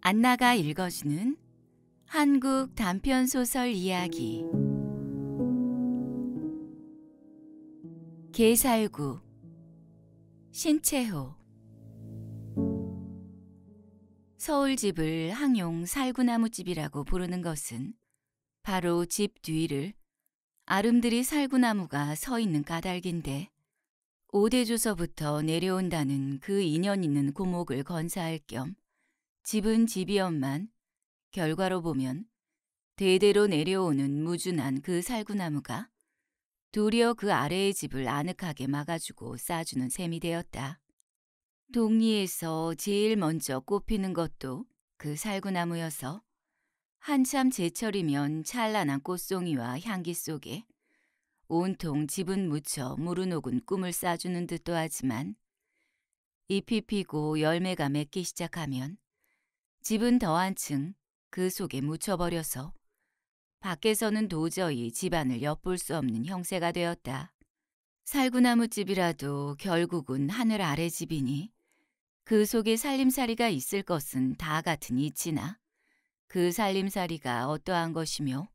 안나가 읽어주는 한국 단편 소설 이야기 개살구 신채호 서울집을 항용 살구나무집이라고 부르는 것은 바로 집 뒤를 아름드리 살구나무가 서 있는 까닭인데 오대조서부터 내려온다는 그 인연 있는 고목을 건사할 겸 집은 집이었만 결과로 보면 대대로 내려오는 무준한 그 살구나무가 도리어 그 아래의 집을 아늑하게 막아주고 싸주는 셈이 되었다. 동리에서 제일 먼저 꼽히는 것도 그 살구나무여서 한참 제철이면 찬란한 꽃송이와 향기 속에 온통 집은 묻혀 무르녹은 꿈을 싸주는 듯도 하지만 잎이 피고 열매가 맺기 시작하면 집은 더한층 그 속에 묻혀버려서 밖에서는 도저히 집안을 엿볼 수 없는 형세가 되었다. 살구나무집이라도 결국은 하늘 아래 집이니 그 속에 살림살이가 있을 것은 다 같은 이치나 그 살림살이가 어떠한 것이며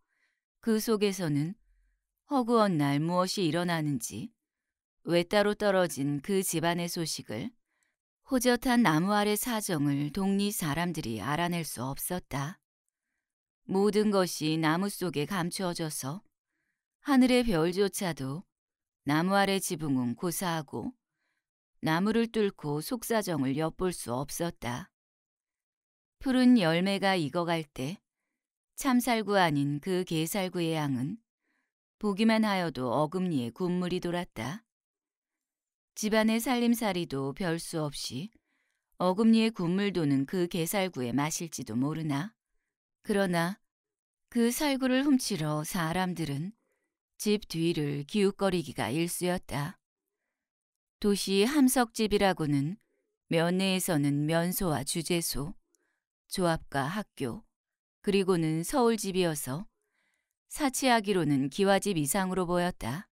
그 속에서는 허구한 날 무엇이 일어나는지 외따로 떨어진 그 집안의 소식을 호젓한 나무 아래 사정을 동리 사람들이 알아낼 수 없었다. 모든 것이 나무 속에 감추어져서 하늘의 별조차도 나무 아래 지붕은 고사하고 나무를 뚫고 속사정을 엿볼 수 없었다. 푸른 열매가 익어갈 때 참살구 아닌 그 개살구의 양은 보기만 하여도 어금니에 군물이 돌았다. 집안의 살림살이도 별수 없이 어금니에 군물 도는 그 개살구에 마실지도 모르나. 그러나 그 살구를 훔치러 사람들은 집 뒤를 기웃거리기가 일쑤였다. 도시 함석집이라고는 면내에서는 면소와 주제소, 조합과 학교, 그리고는 서울집이어서 사치하기로는 기와집 이상으로 보였다.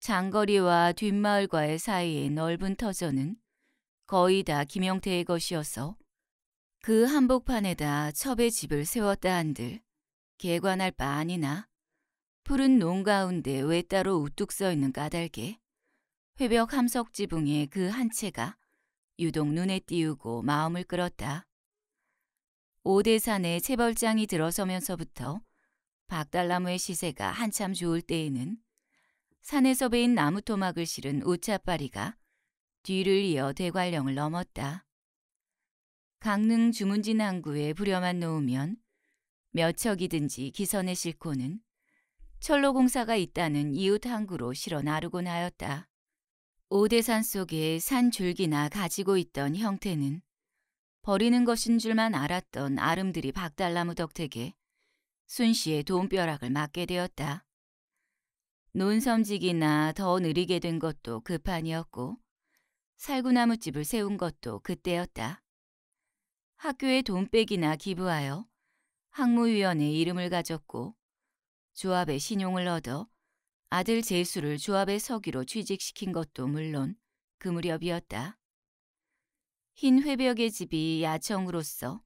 장거리와 뒷마을과의 사이의 넓은 터전은 거의 다 김영태의 것이어서 그 한복판에다 첩의 집을 세웠다 한들 개관할 바 아니나 푸른 농 가운데 왜 따로 우뚝 서 있는 까닭에 회벽 함석 지붕의 그한 채가 유독 눈에 띄우고 마음을 끌었다. 오대산의 체벌장이 들어서면서부터 박달나무의 시세가 한참 좋을 때에는 산에서 베인 나무 토막을 실은 우차빠리가 뒤를 이어 대관령을 넘었다. 강릉 주문진 항구에 부려만 놓으면 몇 척이든지 기선에 싣고는 철로공사가 있다는 이웃 항구로 실어 나르곤 하였다. 오대산 속에 산 줄기나 가지고 있던 형태는 버리는 것인 줄만 알았던 아름들이 박달나무 덕택에 순씨의 돈벼락을 맞게 되었다. 논섬지기나 더 느리게 된 것도 급한이었고 살구나무집을 세운 것도 그때였다. 학교에 돈빼기나 기부하여 학무위원의 이름을 가졌고 조합의 신용을 얻어 아들 재수를 조합의 서기로 취직시킨 것도 물론 그 무렵이었다. 흰 회벽의 집이 야청으로서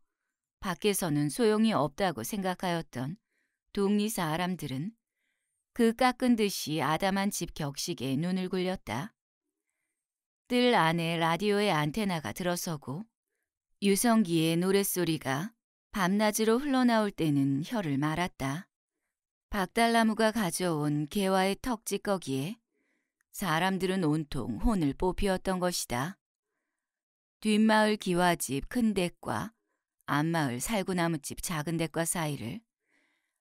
밖에서는 소용이 없다고 생각하였던 동리 사람들은 그 깎은 듯이 아담한 집 격식에 눈을 굴렸다. 뜰 안에 라디오의 안테나가 들어서고 유성기의 노랫소리가 밤낮으로 흘러나올 때는 혀를 말았다. 박달나무가 가져온 개화의 턱 찌꺼기에 사람들은 온통 혼을 뽑히었던 것이다. 뒷마을 기와집 큰 댁과 앞마을 살구나무집 작은 댁과 사이를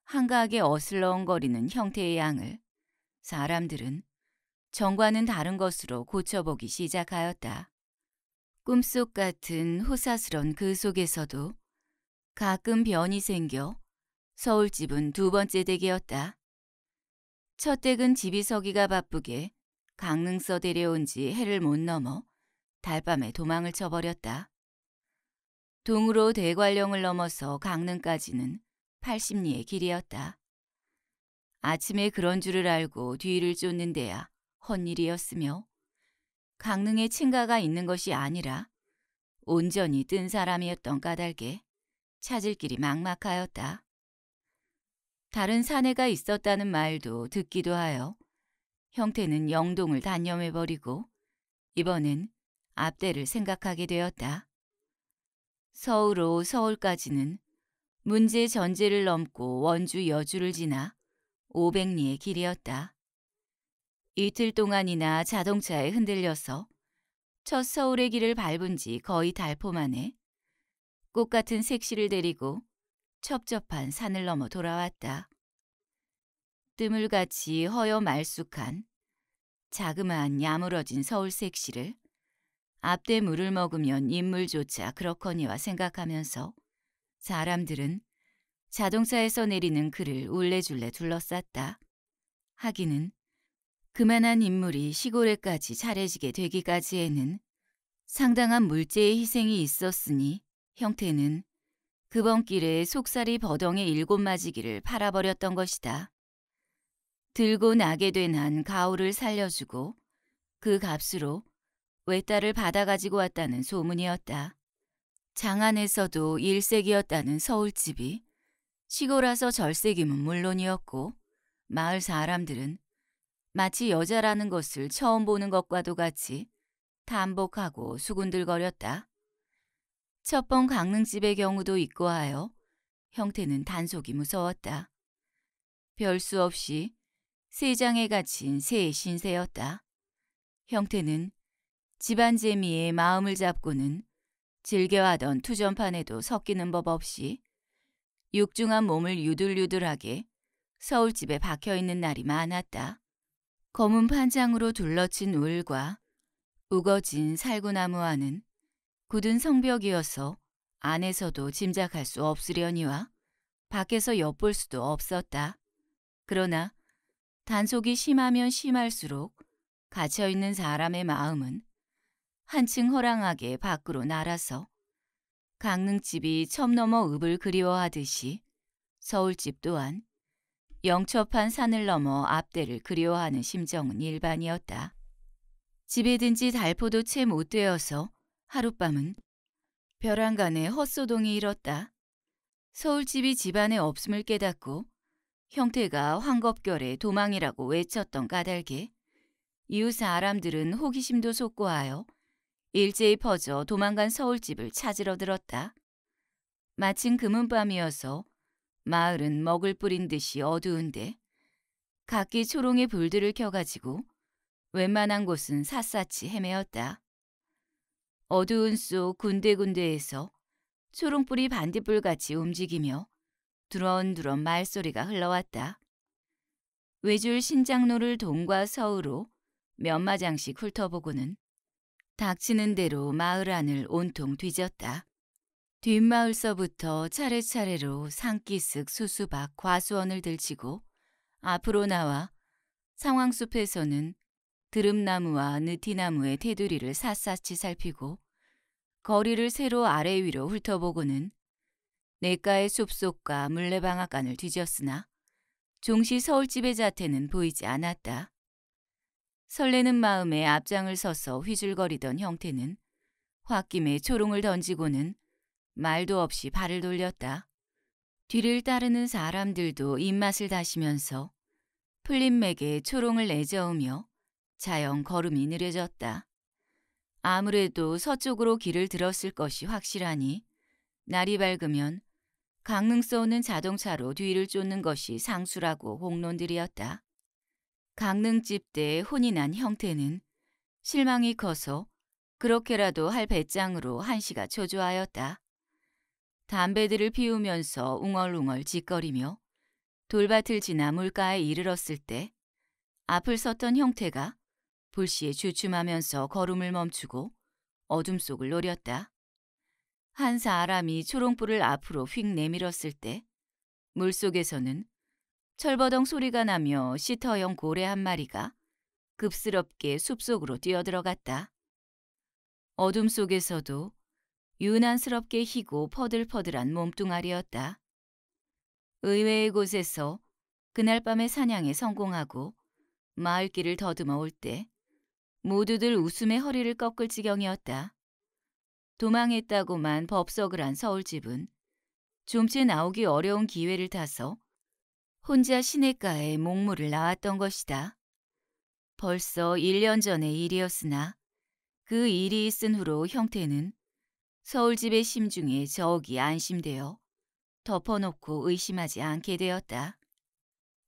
한가하게 어슬렁거리는 형태의 양을 사람들은 정과는 다른 것으로 고쳐보기 시작하였다. 꿈속 같은 호사스런 그 속에서도 가끔 변이 생겨 서울집은 두 번째 댁이었다. 첫 댁은 집이 서기가 바쁘게 강릉서 데려온 지 해를 못 넘어 달밤에 도망을 쳐버렸다. 동으로 대관령을 넘어서 강릉까지는 80리의 길이었다. 아침에 그런 줄을 알고 뒤를 쫓는데야 헛일이었으며 강릉에 친가가 있는 것이 아니라 온전히 뜬 사람이었던 까닭에 찾을 길이 막막하였다. 다른 사내가 있었다는 말도 듣기도 하여 형태는 영동을 단념해버리고 이번엔 앞대를 생각하게 되었다. 서울로 서울까지는 문제 전제를 넘고 원주 여주를 지나 500리의 길이었다. 이틀 동안이나 자동차에 흔들려서 첫 서울의 길을 밟은 지 거의 달포 만에 꽃 같은 색시를 데리고 첩첩한 산을 넘어 돌아왔다. 뜸을 같이 허여 말쑥한 자그마한 야무러진 서울 색시를 앞대 물을 먹으면 인물조차 그렇거니와 생각하면서 사람들은 자동차에서 내리는 그를 울레줄레 둘러쌌다. 하기는 그만한 인물이 시골에까지 잘해지게 되기까지에는 상당한 물재의 희생이 있었으니 형태는 그번길에 속살이 버덩에 일곱 마지기를 팔아버렸던 것이다. 들고 나게 된 한 가오를 살려주고 그 값으로 외딸을 받아가지고 왔다는 소문이었다. 장안에서도 일색이었다는 서울집이 시골라서 절색임은 물론이었고 마을 사람들은 마치 여자라는 것을 처음 보는 것과도 같이 탄복하고 수군들거렸다. 첫 번 강릉집의 경우도 있고 하여 형태는 단속이 무서웠다. 별 수 없이 세 장에 갇힌 새 신세였다. 형태는 집안 재미에 마음을 잡고는 즐겨하던 투전판에도 섞이는 법 없이 육중한 몸을 유들유들하게 서울집에 박혀있는 날이 많았다. 검은 판장으로 둘러친 울과 우거진 살구나무와는 굳은 성벽이어서 안에서도 짐작할 수 없으려니와 밖에서 엿볼 수도 없었다. 그러나 단속이 심하면 심할수록 갇혀있는 사람의 마음은 한층 허랑하게 밖으로 날아서 강릉집이 첨 넘어 읍을 그리워하듯이 서울집 또한 영첩한 산을 넘어 앞대를 그리워하는 심정은 일반이었다. 집에 든지 달포도 채못 되어서 하룻밤은 벼랑간에 헛소동이 일었다. 서울집이 집안에 없음을 깨닫고 형태가 황겁결에 도망이라고 외쳤던 까닭에 이웃 사람들은 호기심도 솟구하여 일제히 퍼져 도망간 서울집을 찾으러 들었다. 마침 금은밤이어서 마을은 먹을 뿌린 듯이 어두운데 각기 초롱의 불들을 켜가지고 웬만한 곳은 샅샅이 헤매었다. 어두운 속 군데군데에서 초롱불이 반딧불같이 움직이며 두런두런 말소리가 흘러왔다. 외줄 신장로를 동과 서으로 몇 마장씩 훑어보고는 닥치는 대로 마을 안을 온통 뒤졌다. 뒷마을서부터 차례차례로 산기슭 수수박 과수원을 들치고 앞으로 나와 상황숲에서는 드름나무와 느티나무의 테두리를 샅샅이 살피고 거리를 새로 아래 위로 훑어보고는 내과의 숲속과 물레방앗간을 뒤졌으나 종시 서울집의 자태는 보이지 않았다. 설레는 마음에 앞장을 서서 휘줄거리던 형태는 홧김에 초롱을 던지고는 말도 없이 발을 돌렸다. 뒤를 따르는 사람들도 입맛을 다시면서 플린맥에 초롱을 내저으며 자연 걸음이 느려졌다. 아무래도 서쪽으로 길을 들었을 것이 확실하니 날이 밝으면 강릉 써오는 자동차로 뒤를 쫓는 것이 상수라고 홍론들이었다. 강릉집대의 혼이 난 형태는 실망이 커서 그렇게라도 할 배짱으로 한시가 초조하였다. 담배들을 피우면서 웅얼웅얼 짓거리며 돌밭을 지나 물가에 이르렀을 때 앞을 섰던 형태가 불시에 주춤하면서 걸음을 멈추고 어둠 속을 노렸다. 한 사람이 초롱불을 앞으로 휙 내밀었을 때 물속에서는 철버덩 소리가 나며 시터형 고래 한 마리가 급스럽게 숲속으로 뛰어들어갔다. 어둠 속에서도 유난스럽게 희고 퍼들퍼들한 몸뚱아리였다. 의외의 곳에서 그날 밤의 사냥에 성공하고 마을길을 더듬어 올 때 모두들 웃음에 허리를 꺾을 지경이었다. 도망했다고만 법석을 한 서울집은 좀채 나오기 어려운 기회를 타서 혼자 시냇가에 목물을 나왔던 것이다. 벌써 1년 전의 일이었으나 그 일이 있은 후로 형태는 서울집의 심중에 저기 안심되어 덮어놓고 의심하지 않게 되었다.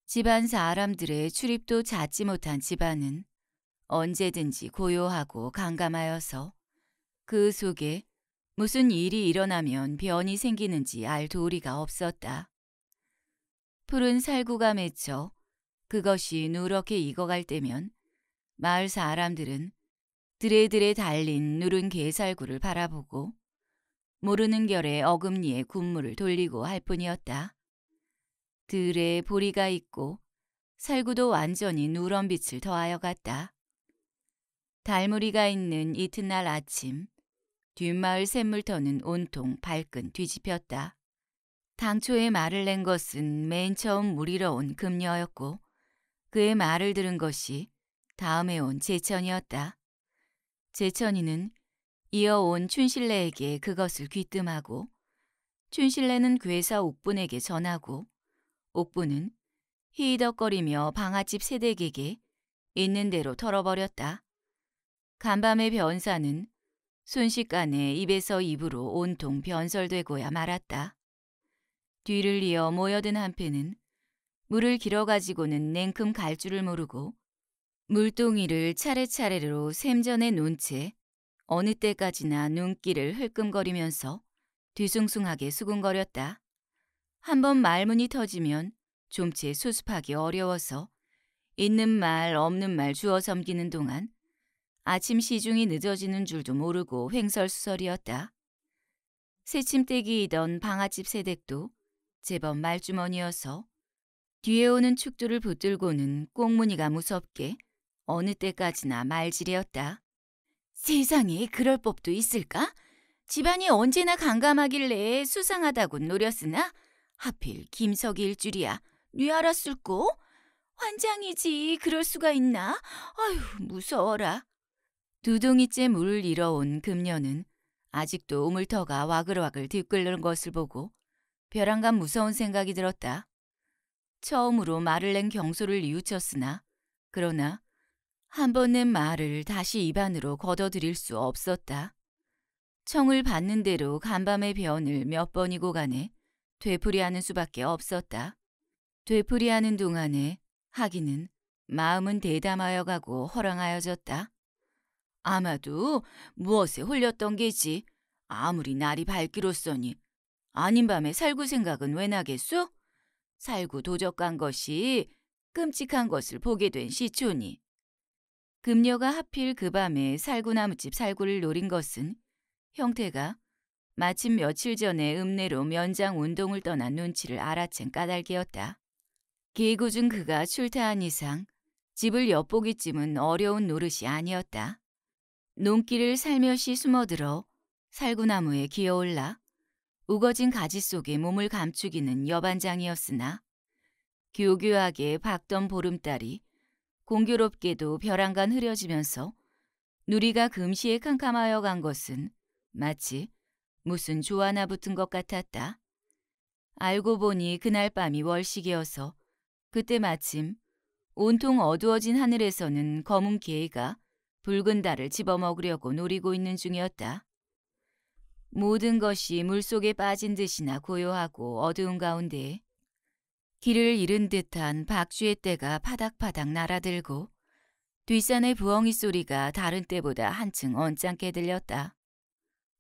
집안 사람들의 출입도 잦지 못한 집안은 언제든지 고요하고 강감하여서 그 속에 무슨 일이 일어나면 변이 생기는지 알 도리가 없었다. 푸른 살구가 맺혀 그것이 누렇게 익어갈 때면 마을 사람들은 드레드레 달린 누른 개살구를 바라보고 모르는 결에 어금니에 군무를 돌리고 할 뿐이었다. 들에 보리가 있고 살구도 완전히 누런 빛을 더하여 갔다. 달무리가 있는 이튿날 아침 뒷마을 샘물터는 온통 발끈 뒤집혔다. 당초에 말을 낸 것은 맨 처음 무리로온 금녀였고 그의 말을 들은 것이 다음에 온 제천이었다. 제천이는 이어온 춘실레에게 그것을 귀뜸하고 춘실레는 괴사 옥분에게 전하고 옥분은 히덕거리며 방아집 세대에게 있는 대로 털어버렸다. 간밤의 변사는 순식간에 입에서 입으로 온통 변설되고야 말았다. 뒤를 이어 모여든 한패는 물을 길어가지고는 냉큼 갈 줄을 모르고 물동이를 차례차례로 샘전에 놓은 채 어느 때까지나 눈길을 흘끔거리면서 뒤숭숭하게 수군거렸다. 한 번 말문이 터지면 좀 채 수습하기 어려워서 있는 말 없는 말 주워 섬기는 동안 아침 시중이 늦어지는 줄도 모르고 횡설수설이었다. 새침대기이던 방아집 새댁도 제법 말주머니여서 뒤에 오는 축두를 붙들고는 꽁무니가 무섭게 어느 때까지나 말질이었다. 세상에 그럴 법도 있을까? 집안이 언제나 강감하길래 수상하다고 노렸으나 하필 김석일 줄이야. 뉘 알았을꼬? 환장이지 그럴 수가 있나? 아휴 무서워라. 두둥이째 물을 잃어온 금녀는 아직도 우물터가 와글와글 뒤끓는 것을 보고 벼랑간 무서운 생각이 들었다. 처음으로 말을 낸 경소를 이우쳤으나 그러나 한 번 낸 말을 다시 입안으로 걷어들일 수 없었다. 청을 받는 대로 간밤의 변을 몇 번이고 가네 되풀이하는 수밖에 없었다. 되풀이하는 동안에 하기는 마음은 대담하여 가고 허랑하여졌다. 아마도 무엇에 홀렸던 게지 아무리 날이 밝기로써니 아닌 밤에 살구 생각은 왜 나겠소? 살구 도적간 것이 끔찍한 것을 보게 된 시초니. 금녀가 하필 그 밤에 살구나무집 살구를 노린 것은 형태가 마침 며칠 전에 읍내로 면장 운동을 떠난 눈치를 알아챈 까닭이었다. 개구중 그가 출퇴한 이상 집을 엿보기쯤은 어려운 노릇이 아니었다. 농길을 살며시 숨어들어 살구나무에 기어올라 우거진 가지 속에 몸을 감추기는 여반장이었으나 교교하게 박던 보름달이 공교롭게도 벼랑간 흐려지면서 누리가 금시에 캄캄하여 간 것은 마치 무슨 조화나 붙은 것 같았다. 알고 보니 그날 밤이 월식이어서 그때 마침 온통 어두워진 하늘에서는 검은 개가 붉은 달을 집어먹으려고 노리고 있는 중이었다. 모든 것이 물속에 빠진 듯이나 고요하고 어두운 가운데 길을 잃은 듯한 박쥐의 떼가 파닥파닥 날아들고 뒷산의 부엉이 소리가 다른 때보다 한층 언짢게 들렸다.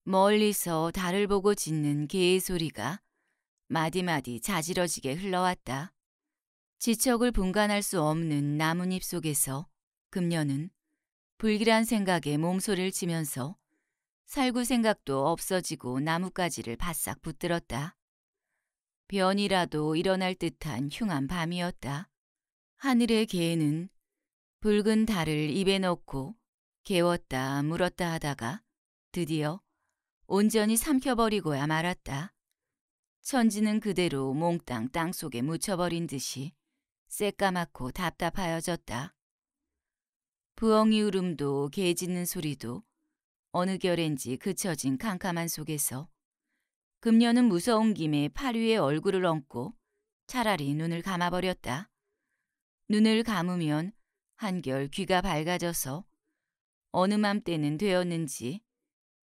멀리서 달을 보고 짖는 개의 소리가 마디마디 자지러지게 흘러왔다. 지척을 분간할 수 없는 나뭇잎 속에서 금년은 불길한 생각에 몸소리를 치면서 살구 생각도 없어지고 나뭇가지를 바싹 붙들었다. 변이라도 일어날 듯한 흉한 밤이었다. 하늘의 개는 붉은 달을 입에 넣고 개웠다 물었다 하다가 드디어 온전히 삼켜버리고야 말았다. 천지는 그대로 몽땅 땅속에 묻혀버린 듯이 새까맣고 답답하여졌다. 부엉이 울음도 개 짖는 소리도 어느 결인지 그쳐진 캄캄한 속에서 금녀는 무서운 김에 파류의 얼굴을 얹고 차라리 눈을 감아버렸다. 눈을 감으면 한결 귀가 밝아져서 어느 맘때는 되었는지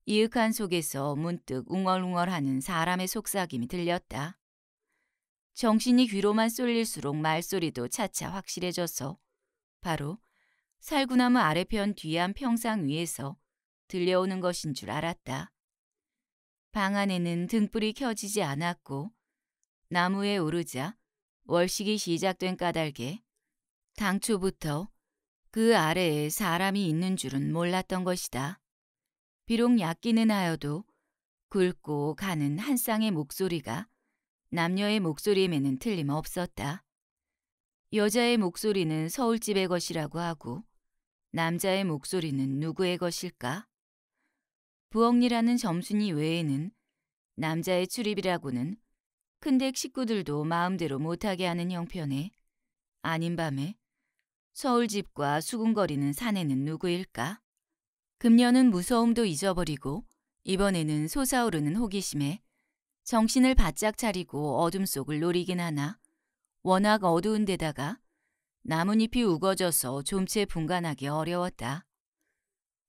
이윽한 속에서 문득 웅얼웅얼하는 사람의 속삭임이 들렸다. 정신이 귀로만 쏠릴수록 말소리도 차차 확실해져서 바로 살구나무 아래편 뒤한 평상 위에서 들려오는 것인 줄 알았다. 방 안에는 등불이 켜지지 않았고 나무에 오르자 월식이 시작된 까닭에 당초부터 그 아래에 사람이 있는 줄은 몰랐던 것이다. 비록 약기는 하여도 굵고 가는 한 쌍의 목소리가 남녀의 목소리에는 임 틀림없었다. 여자의 목소리는 서울집의 것이라고 하고 남자의 목소리는 누구의 것일까? 부엌리라는 점순이 외에는 남자의 출입이라고는 큰댁 식구들도 마음대로 못하게 하는 형편에 아닌 밤에 서울 집과 수군거리는 사내는 누구일까? 금년은 무서움도 잊어버리고 이번에는 솟아오르는 호기심에 정신을 바짝 차리고 어둠 속을 노리긴 하나 워낙 어두운 데다가 나뭇잎이 우거져서 좀 채 분간하기 어려웠다.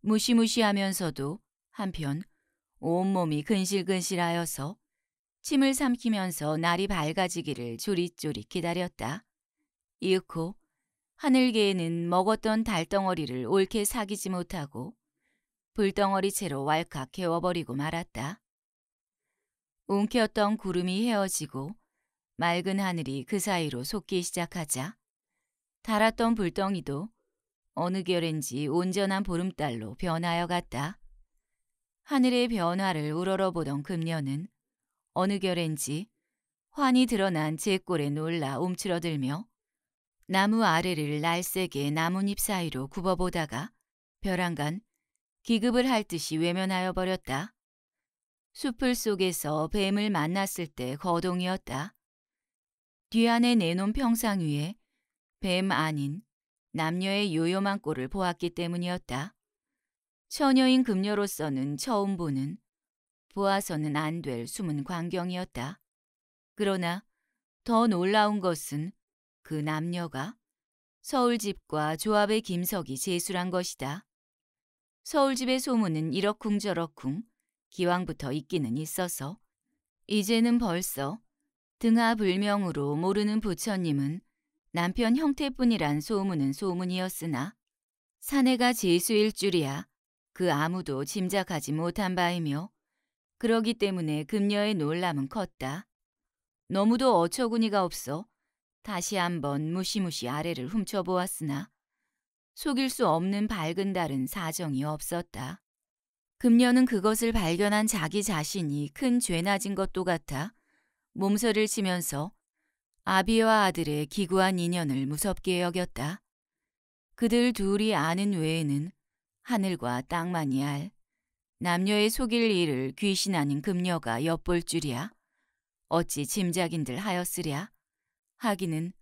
무시무시하면서도 한편 온몸이 근실근실하여서 침을 삼키면서 날이 밝아지기를 조릿조릿 기다렸다. 이윽고 하늘개에는 먹었던 달덩어리를 옳게 사귀지 못하고 불덩어리 채로 왈칵 개워버리고 말았다. 움켰던 구름이 헤어지고 맑은 하늘이 그 사이로 솟기 시작하자 달았던 불덩이도 어느 결엔지 온전한 보름달로 변하여 갔다. 하늘의 변화를 우러러보던 금녀는 어느 결엔지 환히 드러난 제 꼴에 놀라 움츠러들며 나무 아래를 날쌔게 나뭇잎 사이로 굽어보다가 벼랑간 기급을 할 듯이 외면하여 버렸다. 숲을 속에서 뱀을 만났을 때 거동이었다. 뒤안에 내놓은 평상 위에 뱀 아닌 남녀의 요요한 꼴을 보았기 때문이었다. 처녀인 금녀로서는 처음 보는 보아서는 안 될 숨은 광경이었다. 그러나 더 놀라운 것은 그 남녀가 서울집과 조합의 김석이 제수한 것이다. 서울집의 소문은 이러쿵저러쿵 기왕부터 있기는 있어서 이제는 벌써 등하 불명으로 모르는 부처님은 남편 형태뿐이란 소문은 소문이었으나 사내가 제수일 줄이야 그 아무도 짐작하지 못한 바이며 그러기 때문에 금녀의 놀람은 컸다. 너무도 어처구니가 없어 다시 한번 무시무시 아래를 훔쳐보았으나 속일 수 없는 밝은 달은 사정이 없었다. 금녀는 그것을 발견한 자기 자신이 큰 죄나 진 것도 같아 몸서를 치면서 아비와 아들의 기구한 인연을 무섭게 여겼다. 그들 둘이 아는 외에는 하늘과 땅만이 알 남녀의 속일 일을 귀신하는 금녀가 엿볼 줄이야. 어찌 짐작인들 하였으랴. 하기는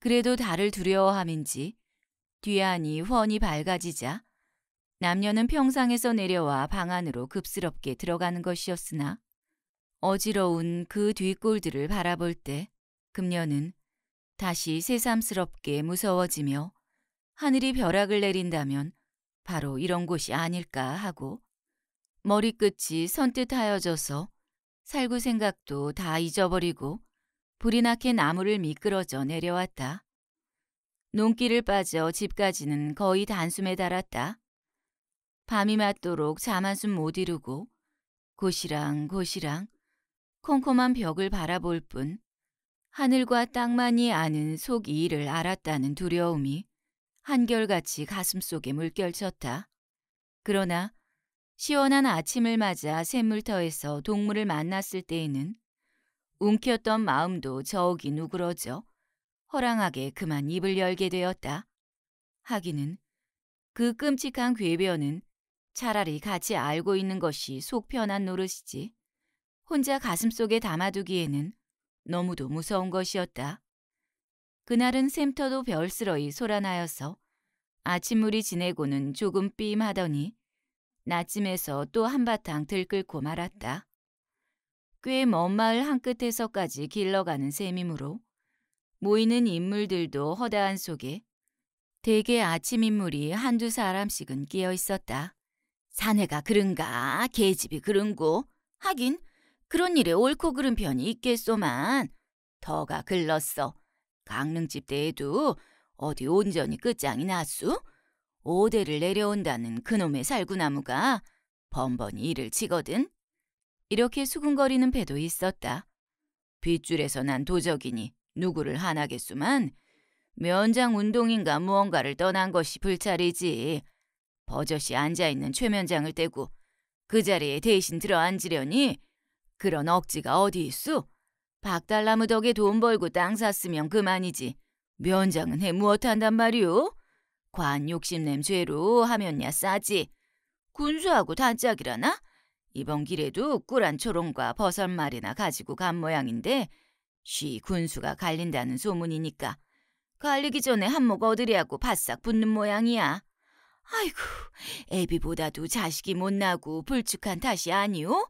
그래도 달을 두려워함인지 뒤안이 훤히 밝아지자 남녀는 평상에서 내려와 방 안으로 급스럽게 들어가는 것이었으나 어지러운 그 뒷골들을 바라볼 때 금녀는 다시 새삼스럽게 무서워지며 하늘이 벼락을 내린다면 바로 이런 곳이 아닐까 하고 머리끝이 선뜻 하여져서 살구 생각도 다 잊어버리고 불이 나게 나무를 미끄러져 내려왔다. 농길을 빠져 집까지는 거의 단숨에 달았다. 밤이 맞도록 잠 한숨 못 이루고 고시랑 고시랑 콩콩한 벽을 바라볼 뿐 하늘과 땅만이 아는 속 이를 알았다는 두려움이 한결같이 가슴 속에 물결쳤다. 그러나 시원한 아침을 맞아 샘물터에서 동물을 만났을 때에는 움켰던 마음도 저기 누그러져 허랑하게 그만 입을 열게 되었다. 하기는 그 끔찍한 괴변은 차라리 같이 알고 있는 것이 속 편한 노릇이지 혼자 가슴 속에 담아두기에는 너무도 무서운 것이었다. 그날은 샘터도 별스러이 소란하여서 아침물이 지내고는 조금 삐임하더니 낮쯤에서 또 한바탕 들끓고 말았다. 꽤 먼 마을 한끝에서까지 길러가는 셈이므로 모이는 인물들도 허다한 속에 대개 아침 인물이 한두 사람씩은 끼어 있었다. 사내가 그런가 계집이 그런고 하긴 그런 일에 옳고 그른 편이 있겠소만 더가 글렀어 강릉집 대에도 어디 온전히 끝장이 났수? 오대를 내려온다는 그놈의 살구나무가 번번이 일을 치거든. 이렇게 수근거리는 배도 있었다. 빗줄에서 난 도적이니 누구를 하나겠수만 면장 운동인가 무언가를 떠난 것이 불찰이지. 버젓이 앉아있는 최면장을 떼고 그 자리에 대신 들어앉으려니 그런 억지가 어디 있수? 박달나무 덕에 돈 벌고 땅 샀으면 그만이지. 면장은 해 무엇한단 말이오? 관 욕심냄 죄로 하면야 싸지. 군수하고 단짝이라나? 이번 길에도 꿀한 초롱과 버섯 말이나 가지고 간 모양인데 쉬 군수가 갈린다는 소문이니까 갈리기 전에 한몫 얻으려고 바싹 붙는 모양이야. 아이고, 애비보다도 자식이 못나고 불축한 탓이 아니오?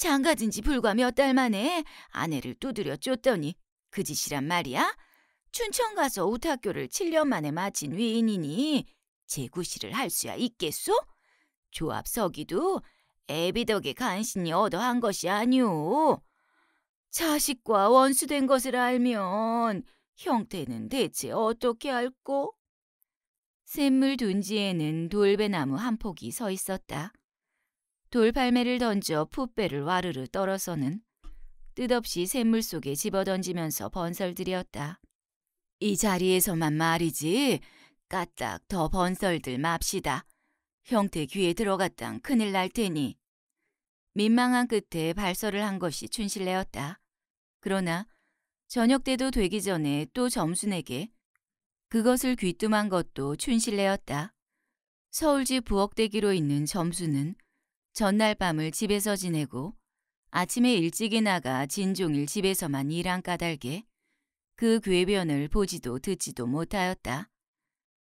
장가진 지 불과 몇 달 만에 아내를 두드려 쫓더니 그 짓이란 말이야? 춘천 가서 우타교를 7년 만에 마친 위인이니 재구시를 할 수야 있겠소? 조합서기도 애비 덕의 간신히 얻어한 것이 아니오. 자식과 원수된 것을 알면 형태는 대체 어떻게 할고 샘물 둔지에는 돌배나무 한 폭이 서 있었다. 돌팔매를 던져 풋배를 와르르 떨어서는 뜻없이 샘물 속에 집어던지면서 번설들이었다. 이 자리에서만 말이지 까딱 더 번설들 맙시다. 형태 귀에 들어갔당 큰일 날 테니. 민망한 끝에 발설을 한 것이 춘실레였다. 그러나 저녁 때도 되기 전에 또 점순에게 그것을 귀뜸한 것도 춘실레였다. 서울지 부엌대기로 있는 점수는 전날 밤을 집에서 지내고 아침에 일찍이 나가 진종일 집에서만 일한 까닭에 그괴변을 보지도 듣지도 못하였다.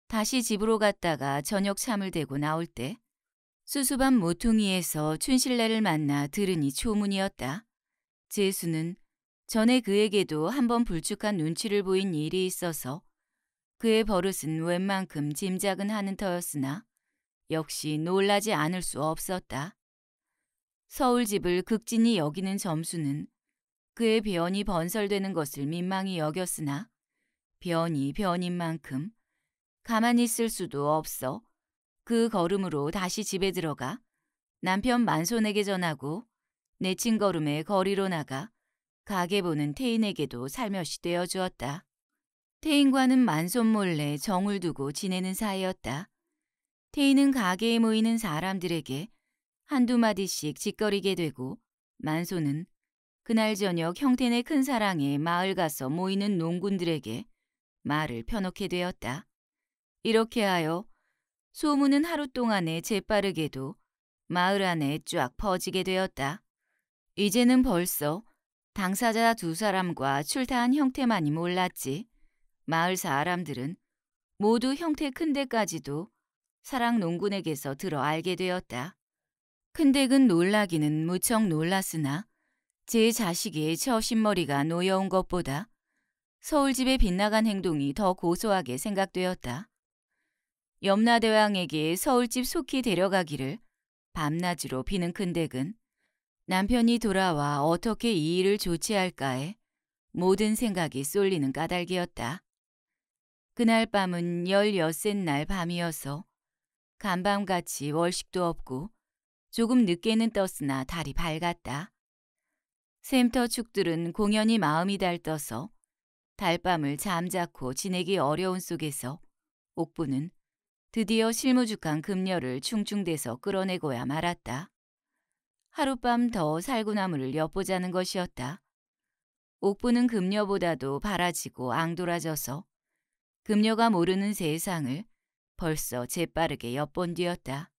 다시 집으로 갔다가 저녁 참을 대고 나올 때 수수밤 모퉁이에서 춘실레를 만나 들으니 초문이었다. 제수는 전에 그에게도 한 번 불쭉한 눈치를 보인 일이 있어서 그의 버릇은 웬만큼 짐작은 하는 터였으나 역시 놀라지 않을 수 없었다. 서울집을 극진히 여기는 점수는 그의 변이 번설되는 것을 민망히 여겼으나 변이 변인 만큼 가만히 있을 수도 없어 그 걸음으로 다시 집에 들어가 남편 만손에게 전하고 내친 걸음에 거리로 나가 가게 보는 태인에게도 살며시 되어 주었다. 태인과는 만손 몰래 정을 두고 지내는 사이였다. 테이는 가게에 모이는 사람들에게 한두 마디씩 짓거리게 되고 만소는 그날 저녁 형태네 큰 사랑에 마을 가서 모이는 농군들에게 말을 펴놓게 되었다. 이렇게 하여 소문은 하루 동안에 재빠르게도 마을 안에 쫙 퍼지게 되었다. 이제는 벌써 당사자 두 사람과 출타한 형태만이 몰랐지. 마을 사람들은 모두 형태 큰 데까지도 사랑 농군에게서 들어 알게 되었다. 큰댁은 놀라기는 무척 놀랐으나 제 자식의 처신머리가 놓여온 것보다 서울집에 빗나간 행동이 더 고소하게 생각되었다. 염라대왕에게 서울집 속히 데려가기를 밤낮으로 비는 큰댁은 남편이 돌아와 어떻게 이 일을 조치할까에 모든 생각이 쏠리는 까닭이었다. 그날 밤은 열여셋 날 밤이어서 간밤같이 월식도 없고 조금 늦게는 떴으나 달이 밝았다. 샘터 축들은 공연히 마음이 달떠서 달밤을 잠자코 지내기 어려운 속에서 옥부는 드디어 실무죽한 금녀를 충충대서 끌어내고야 말았다. 하룻밤 더 살구나무를 엿보자는 것이었다. 옥부는 금녀보다도 바라지고 앙돌아져서 금녀가 모르는 세상을 벌써 재빠르게 엿본뒤었다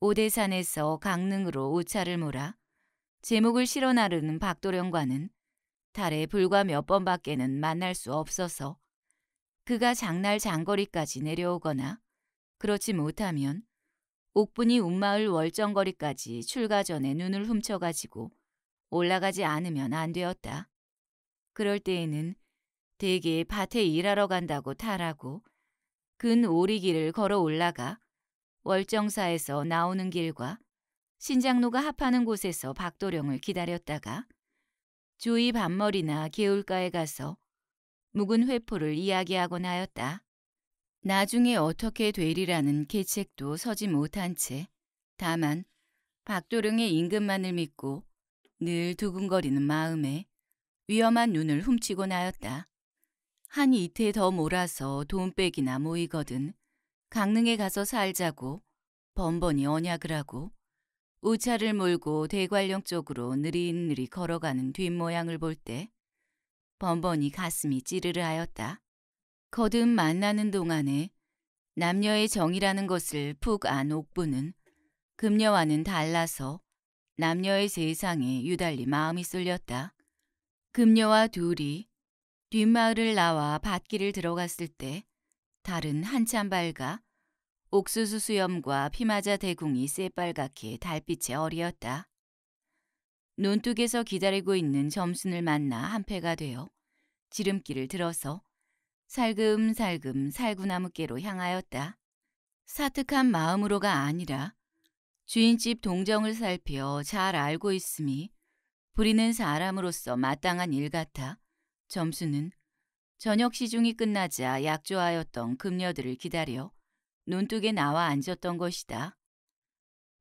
오대산에서 강릉으로 우차를 몰아 제목을 실어 나르는 박도령과는 달에 불과 몇 번밖에는 만날 수 없어서 그가 장날 장거리까지 내려오거나 그렇지 못하면 옥분이 운마을 월정거리까지 출가 전에 눈을 훔쳐가지고 올라가지 않으면 안 되었다. 그럴 때에는 대개 밭에 일하러 간다고 타라고 근 오리길을 걸어 올라가 월정사에서 나오는 길과 신장로가 합하는 곳에서 박도령을 기다렸다가 주위 밤머리나 개울가에 가서 묵은 회포를 이야기하곤 하였다. 나중에 어떻게 되리라는 계책도 서지 못한 채 다만 박도령의 임금만을 믿고 늘 두근거리는 마음에 위험한 눈을 훔치고나였다 한 이틀 더 몰아서 돈백이나 모이거든 강릉에 가서 살자고 번번이 언약을 하고 우차를 몰고 대관령 쪽으로 느릿느릿 걸어가는 뒷모양을 볼 때 번번이 가슴이 찌르르하였다. 거듭 만나는 동안에 남녀의 정이라는 것을 푹 안 옥부는 금녀와는 달라서 남녀의 세상에 유달리 마음이 쏠렸다. 금녀와 둘이 뒷마을을 나와 밭길을 들어갔을 때 달은 한참 밝아 옥수수 수염과 피마자 대궁이 새빨갛게 달빛에 어리었다. 논뚝에서 기다리고 있는 점순을 만나 한패가 되어 지름길을 들어서 살금살금 살구나무께로 향하였다. 사특한 마음으로가 아니라 주인집 동정을 살펴 잘 알고 있음이 부리는 사람으로서 마땅한 일 같아 점수는 저녁 시중이 끝나자 약조하였던 금녀들을 기다려 눈둑에 나와 앉았던 것이다.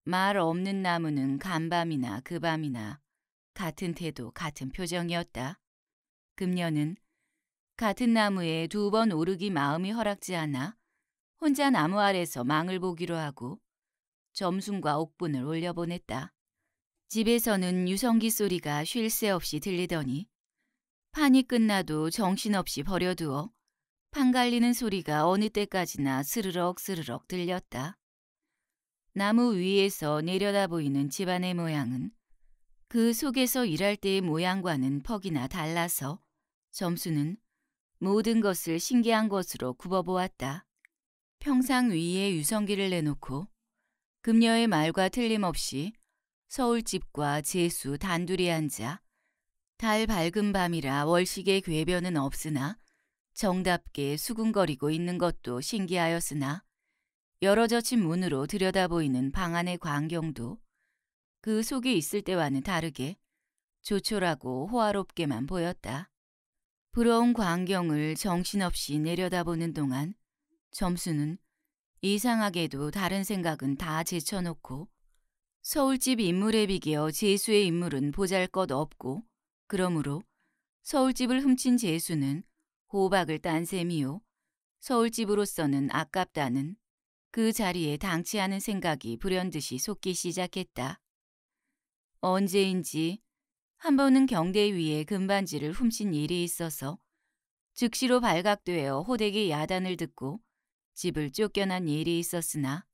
말 없는 나무는 간밤이나 그 밤이나 같은 태도 같은 표정이었다. 금녀는 같은 나무에 두 번 오르기 마음이 허락지 않아 혼자 나무 아래서 망을 보기로 하고 점순과 옥분을 올려보냈다. 집에서는 유성기 소리가 쉴 새 없이 들리더니 판이 끝나도 정신없이 버려두어 판 갈리는 소리가 어느 때까지나 스르럭 스르럭 들렸다. 나무 위에서 내려다 보이는 집안의 모양은 그 속에서 일할 때의 모양과는 퍽이나 달라서 점수는 모든 것을 신기한 것으로 굽어보았다. 평상 위에 유성기를 내놓고 금녀의 말과 틀림없이 서울집과 제수 단둘이 앉아 달 밝은 밤이라 월식의 궤변은 없으나 정답게 수근거리고 있는 것도 신기하였으나 열어젖힌 문으로 들여다보이는 방 안의 광경도 그 속에 있을 때와는 다르게 조촐하고 호화롭게만 보였다. 부러운 광경을 정신없이 내려다보는 동안 점수는 이상하게도 다른 생각은 다 제쳐놓고 서울집 인물에 비교 재수의 인물은 보잘것 없고 그러므로 서울집을 훔친 재수는 호박을 딴 셈이요. 서울집으로서는 아깝다는 그 자리에 당치하는 생각이 불현듯이 솟기 시작했다. 언제인지 한 번은 경대 위에 금반지를 훔친 일이 있어서 즉시로 발각되어 호되게 야단을 듣고 집을 쫓겨난 일이 있었으나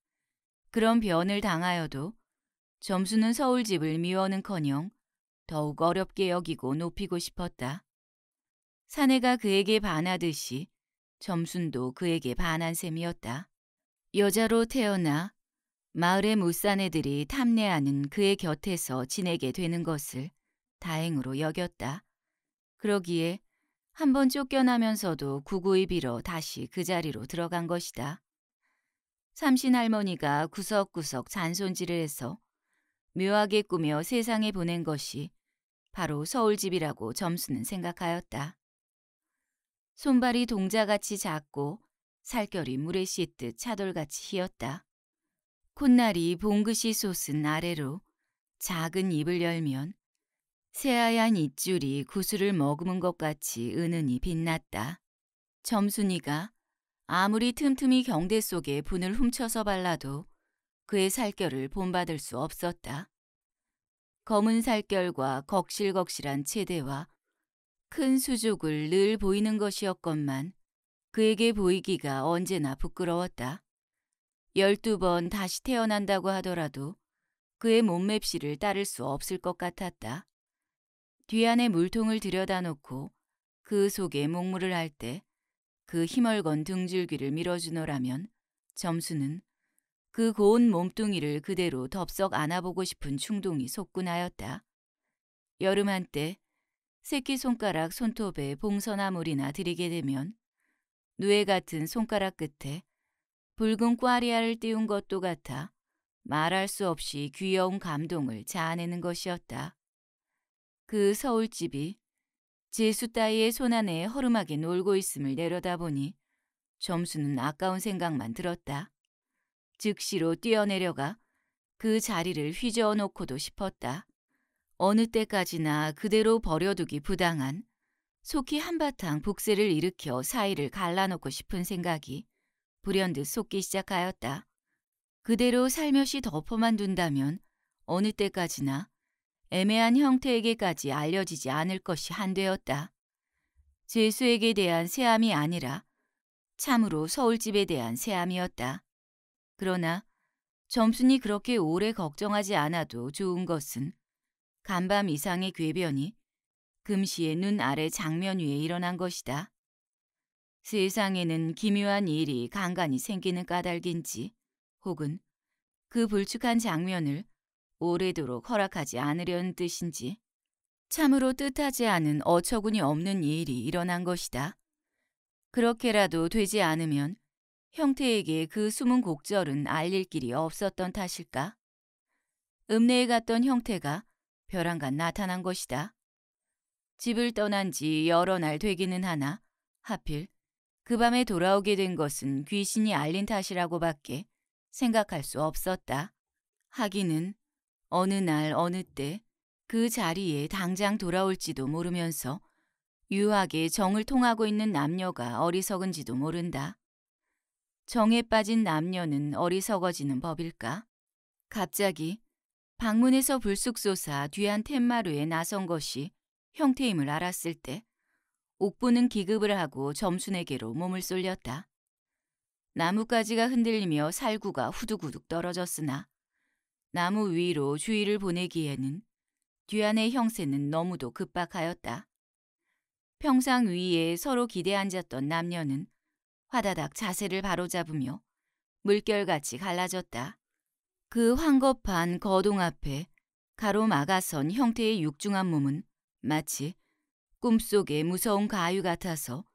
그런 변을 당하여도 점수는 서울집을 미워는커녕 더욱 어렵게 여기고 높이고 싶었다. 사내가 그에게 반하듯이 점순도 그에게 반한 셈이었다. 여자로 태어나 마을의 무사내들이 탐내하는 그의 곁에서 지내게 되는 것을 다행으로 여겼다. 그러기에 한 번 쫓겨나면서도 구구이 빌어 다시 그 자리로 들어간 것이다. 삼신 할머니가 구석구석 잔손질을 해서 묘하게 꾸며 세상에 보낸 것이 바로 서울집이라고 점수는 생각하였다. 손발이 동자같이 작고 살결이 물에 씻듯 차돌같이 휘었다. 콧날이 봉긋이 솟은 아래로 작은 입을 열면 새하얀 입줄이 구슬을 머금은 것 같이 은은히 빛났다. 점순이가 아무리 틈틈이 경대 속에 분을 훔쳐서 발라도 그의 살결을 본받을 수 없었다. 검은 살결과 걱실걱실한 체대와 큰 수족을 늘 보이는 것이었건만 그에게 보이기가 언제나 부끄러웠다. 열두 번 다시 태어난다고 하더라도 그의 몸맵시를 따를 수 없을 것 같았다. 뒤안에 물통을 들여다 놓고 그 속에 목물을 할 때 그힘멀건 등줄기를 밀어주노라면 점수는 그 고운 몸뚱이를 그대로 덥석 안아보고 싶은 충동이 솟구나였다. 여름 한때 새끼손가락 손톱에 봉선화물이나 들이게 되면 누에 같은 손가락 끝에 붉은 꽈리알을 띄운 것도 같아 말할 수 없이 귀여운 감동을 자아내는 것이었다. 그 서울집이 제수 따위의 손안에 허름하게 놀고 있음을 내려다보니 점수는 아까운 생각만 들었다. 즉시로 뛰어내려가 그 자리를 휘저어 놓고도 싶었다. 어느 때까지나 그대로 버려두기 부당한 속히 한바탕 북새를 일으켜 사이를 갈라놓고 싶은 생각이 불현듯 속기 시작하였다. 그대로 살며시 덮어만 둔다면 어느 때까지나 애매한 형태에게까지 알려지지 않을 것이 한되었다. 재수에게 대한 새함이 아니라 참으로 서울집에 대한 새함이었다. 그러나 점순이 그렇게 오래 걱정하지 않아도 좋은 것은 간밤 이상의 괴변이 금시의 눈 아래 장면 위에 일어난 것이다. 세상에는 기묘한 일이 간간히 생기는 까닭인지 혹은 그 불축한 장면을 오래도록 허락하지 않으려는 뜻인지 참으로 뜻하지 않은 어처구니 없는 일이 일어난 것이다. 그렇게라도 되지 않으면 형태에게 그 숨은 곡절은 알릴 길이 없었던 탓일까? 읍내에 갔던 형태가 벼랑간 나타난 것이다. 집을 떠난 지 여러 날 되기는 하나 하필 그 밤에 돌아오게 된 것은 귀신이 알린 탓이라고 밖에 생각할 수 없었다. 하기는 어느 날 어느 때 그 자리에 당장 돌아올지도 모르면서 유하게 정을 통하고 있는 남녀가 어리석은지도 모른다. 정에 빠진 남녀는 어리석어지는 법일까? 갑자기 방문에서 불쑥 솟아 뒤안 텐마루에 나선 것이 형태임을 알았을 때 옥부는 기급을 하고 점순에게로 몸을 쏠렸다. 나뭇가지가 흔들리며 살구가 후두구둑 떨어졌으나 나무 위로 주의를 보내기에는 뒤안의 형세는 너무도 급박하였다. 평상 위에 서로 기대 앉았던 남녀는 화다닥 자세를 바로잡으며 물결같이 갈라졌다. 그 황겁한 거동 앞에 가로막아선 형태의 육중한 몸은 마치 꿈속의 무서운 가위 같아서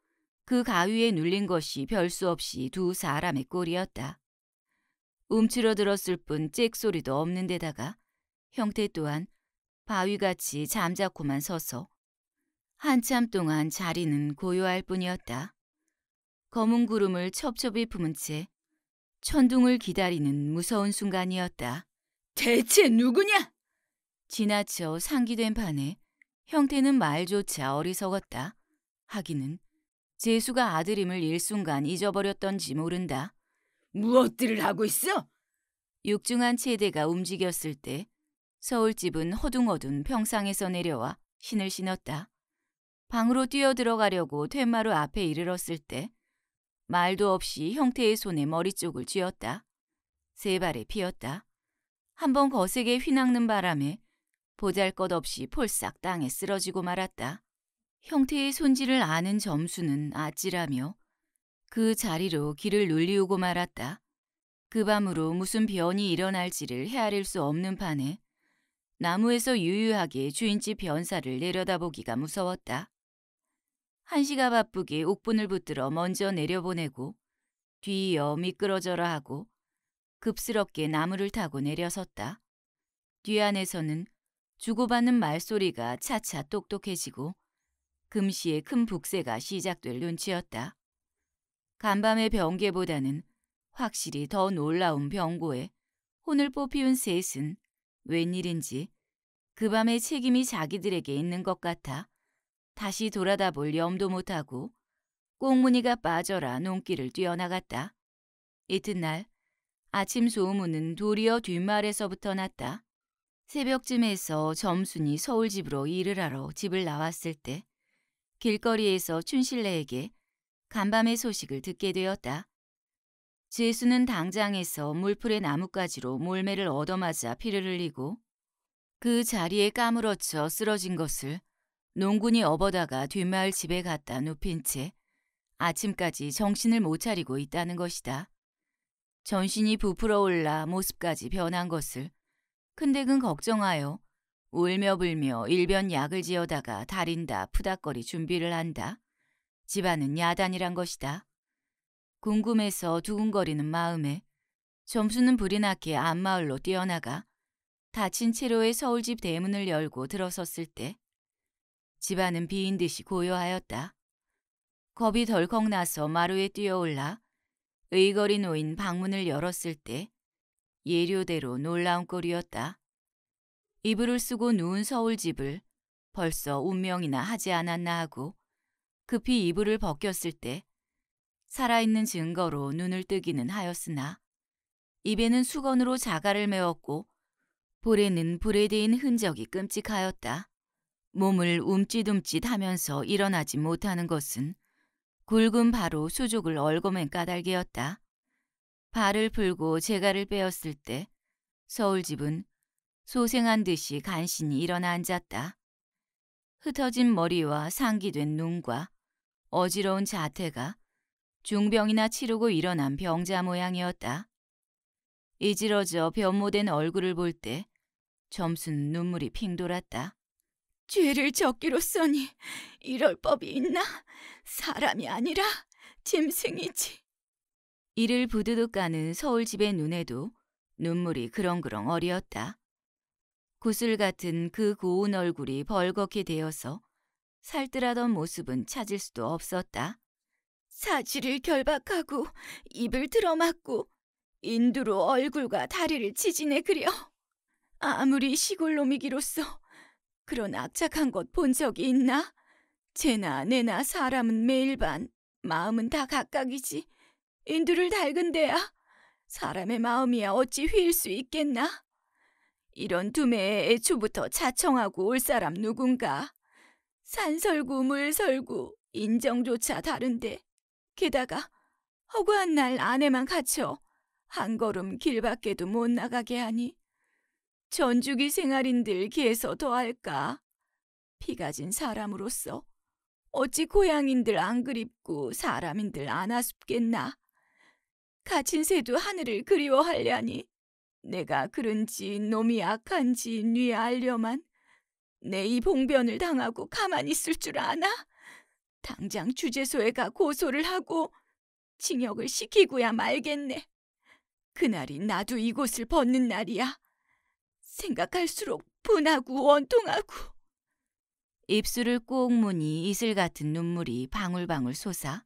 그 가위에 눌린 것이 별 수 없이 두 사람의 꼴이었다. 움츠러들었을 뿐잭소리도 없는 데다가 형태 또한 바위같이 잠자코만 서서 한참 동안 자리는 고요할 뿐이었다. 검은 구름을 첩첩이 품은 채 천둥을 기다리는 무서운 순간이었다. 대체 누구냐? 지나쳐 상기된 판에 형태는 말조차 어리석었다. 하기는 재수가 아들임을 일순간 잊어버렸던지 모른다. 무엇들을 하고 있어? 육중한 체대가 움직였을 때 서울집은 허둥허둥 평상에서 내려와 신을 신었다. 방으로 뛰어들어가려고 퇴마루 앞에 이르렀을 때 말도 없이 형태의 손에 머리 쪽을 쥐었다. 세 발에 피었다. 한 번 거세게 휘낙는 바람에 보잘것없이 폴싹 땅에 쓰러지고 말았다. 형태의 손질을 아는 점수는 아찔하며 그 자리로 길을 눌리우고 말았다. 그 밤으로 무슨 변이 일어날지를 헤아릴 수 없는 판에 나무에서 유유하게 주인집 변사를 내려다보기가 무서웠다. 한시가 바쁘게 옥분을 붙들어 먼저 내려보내고 뒤이어 미끄러져라 하고 급스럽게 나무를 타고 내려섰다. 뒤안에서는 주고받는 말소리가 차차 똑똑해지고 금시에 큰 북새가 시작될 눈치였다. 간밤의 병계보다는 확실히 더 놀라운 병고에 혼을 뽑히운 셋은 웬일인지 그 밤의 책임이 자기들에게 있는 것 같아 다시 돌아다 볼 염도 못하고 꽁무니가 빠져라 농길을 뛰어나갔다. 이튿날 아침 소문은 도리어 뒷말에서부터 났다. 새벽쯤에서 점순이 서울집으로 일을 하러 집을 나왔을 때 길거리에서 춘실레에게 간밤의 소식을 듣게 되었다. 제수는 당장에서 물풀의 나뭇가지로 몰매를 얻어맞아 피를 흘리고 그 자리에 까무러쳐 쓰러진 것을 농군이 업어다가 뒷마을 집에 갔다 눕힌 채 아침까지 정신을 못 차리고 있다는 것이다. 전신이 부풀어 올라 모습까지 변한 것을 큰댁은 걱정하여 울며 불며 일변 약을 지어다가 달인다 푸닥거리 준비를 한다. 집안은 야단이란 것이다. 궁금해서 두근거리는 마음에 점수는 불이 났기에 앞마을로 뛰어나가 다친 채로의 서울집 대문을 열고 들어섰을 때 집안은 비인 듯이 고요하였다. 겁이 덜컥 나서 마루에 뛰어올라 의거리 놓인 방문을 열었을 때 예료대로 놀라운 꼴이었다. 이불을 쓰고 누운 서울집을 벌써 운명이나 하지 않았나 하고 급히 이불을 벗겼을 때 살아있는 증거로 눈을 뜨기는 하였으나 입에는 수건으로 자갈을 메웠고 볼에는 불에 대인 흔적이 끔찍하였다. 몸을 움찔움찔 하면서 일어나지 못하는 것은 굵은 바로 수족을 얼어맨 까닭이었다. 발을 풀고 재갈을 빼었을 때 서울집은 소생한 듯이 간신히 일어나 앉았다. 흩어진 머리와 상기된 눈과 어지러운 자태가 중병이나 치르고 일어난 병자 모양이었다. 이지러져 변모된 얼굴을 볼 때 점순 눈물이 핑 돌았다. 죄를 적기로써니 이럴 법이 있나? 사람이 아니라 짐승이지. 이를 부두둑 가는 서울집의 눈에도 눈물이 그렁그렁 어리었다. 구슬 같은 그 고운 얼굴이 벌겋게 되어서 살뜰하던 모습은 찾을 수도 없었다. 사지를 결박하고 입을 들어맞고 인두로 얼굴과 다리를 지진해 그려 아무리 시골놈이기로서 그런 악착한 것 본 적이 있나? 쟤나 내나 사람은 매일 반, 마음은 다 각각이지. 인두를 닳은 데야 사람의 마음이야 어찌 휘일 수 있겠나? 이런 두매에 애초부터 자청하고 올 사람 누군가. 산설구 물설구 인정조차 다른데 게다가 허구한 날 아내만 갇혀 한 걸음 길 밖에도 못 나가게 하니 전주기 생활인들 기에서 더할까? 피가진 사람으로서 어찌 고향인들 안 그립고 사람인들 안아쉽겠나 갇힌 새도 하늘을 그리워하려니 내가 그런지 놈이 악한지 뉘 알려만 내 이 봉변을 당하고 가만히 있을 줄 아나? 당장 주재소에 가 고소를 하고 징역을 시키고야 말겠네. 그날이 나도 이곳을 벗는 날이야. 생각할수록 분하고 원통하고 입술을 꼭 무니 이슬 같은 눈물이 방울방울 솟아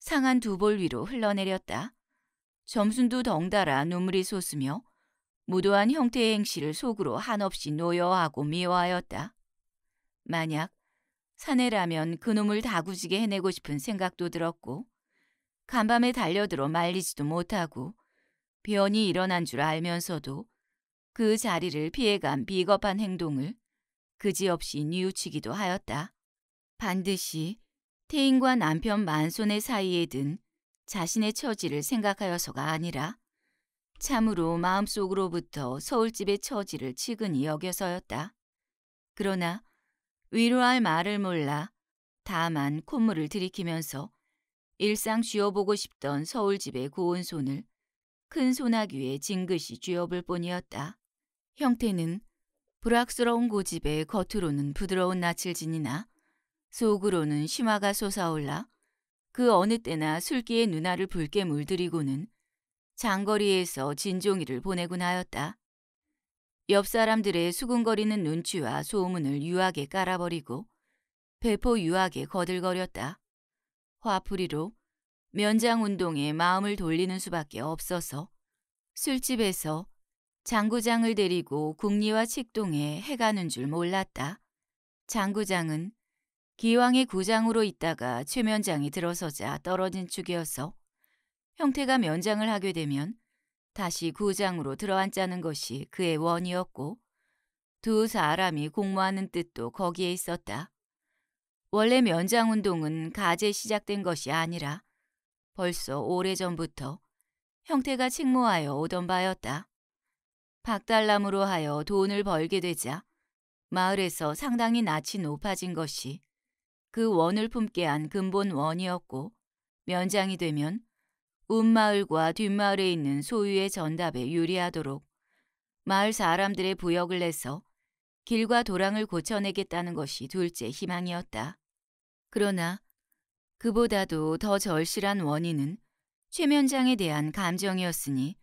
상한 두 볼 위로 흘러내렸다. 점순도 덩달아 눈물이 솟으며 무도한 형태의 행실을 속으로 한없이 노여하고 미워하였다. 만약 사내라면 그놈을 다구지게 해내고 싶은 생각도 들었고 간밤에 달려들어 말리지도 못하고 변이 일어난 줄 알면서도 그 자리를 피해간 비겁한 행동을 그지없이 뉘우치기도 하였다. 반드시 태인과 남편 만손의 사이에 든 자신의 처지를 생각하여서가 아니라 참으로 마음속으로부터 서울집의 처지를 측은히 여겨서였다. 그러나 위로할 말을 몰라 다만 콧물을 들이키면서 일상 쥐어보고 싶던 서울집의 고운 손을 큰 소나귀에 징긋이 쥐어볼 뿐이었다. 형태는 불악스러운 고집에 겉으로는 부드러운 낯을 지니나 속으로는 심화가 솟아올라 그 어느 때나 술기에 누나를 붉게 물들이고는 장거리에서 진종이를 보내곤 하였다. 옆 사람들의 수근거리는 눈치와 소문을 유하게 깔아버리고 배포 유하게 거들거렸다. 화풀이로 면장 운동에 마음을 돌리는 수밖에 없어서 술집에서 장구장을 데리고 궁리와 칙동에 해가는 줄 몰랐다. 장구장은 기왕의 구장으로 있다가 최면장이 들어서자 떨어진 축이어서 형태가 면장을 하게 되면 다시 구장으로 들어앉자는 것이 그의 원이었고 두 사람이 공모하는 뜻도 거기에 있었다. 원래 면장운동은 가제 시작된 것이 아니라 벌써 오래전부터 형태가 칙모하여 오던 바였다. 박달남으로 하여 돈을 벌게 되자 마을에서 상당히 낯이 높아진 것이 그 원을 품게 한 근본 원이었고 면장이 되면 운마을과 뒷마을에 있는 소유의 전답에 유리하도록 마을 사람들의 부역을 내서 길과 도랑을 고쳐내겠다는 것이 둘째 희망이었다. 그러나 그보다도 더 절실한 원인은 최면장에 대한 감정이었으니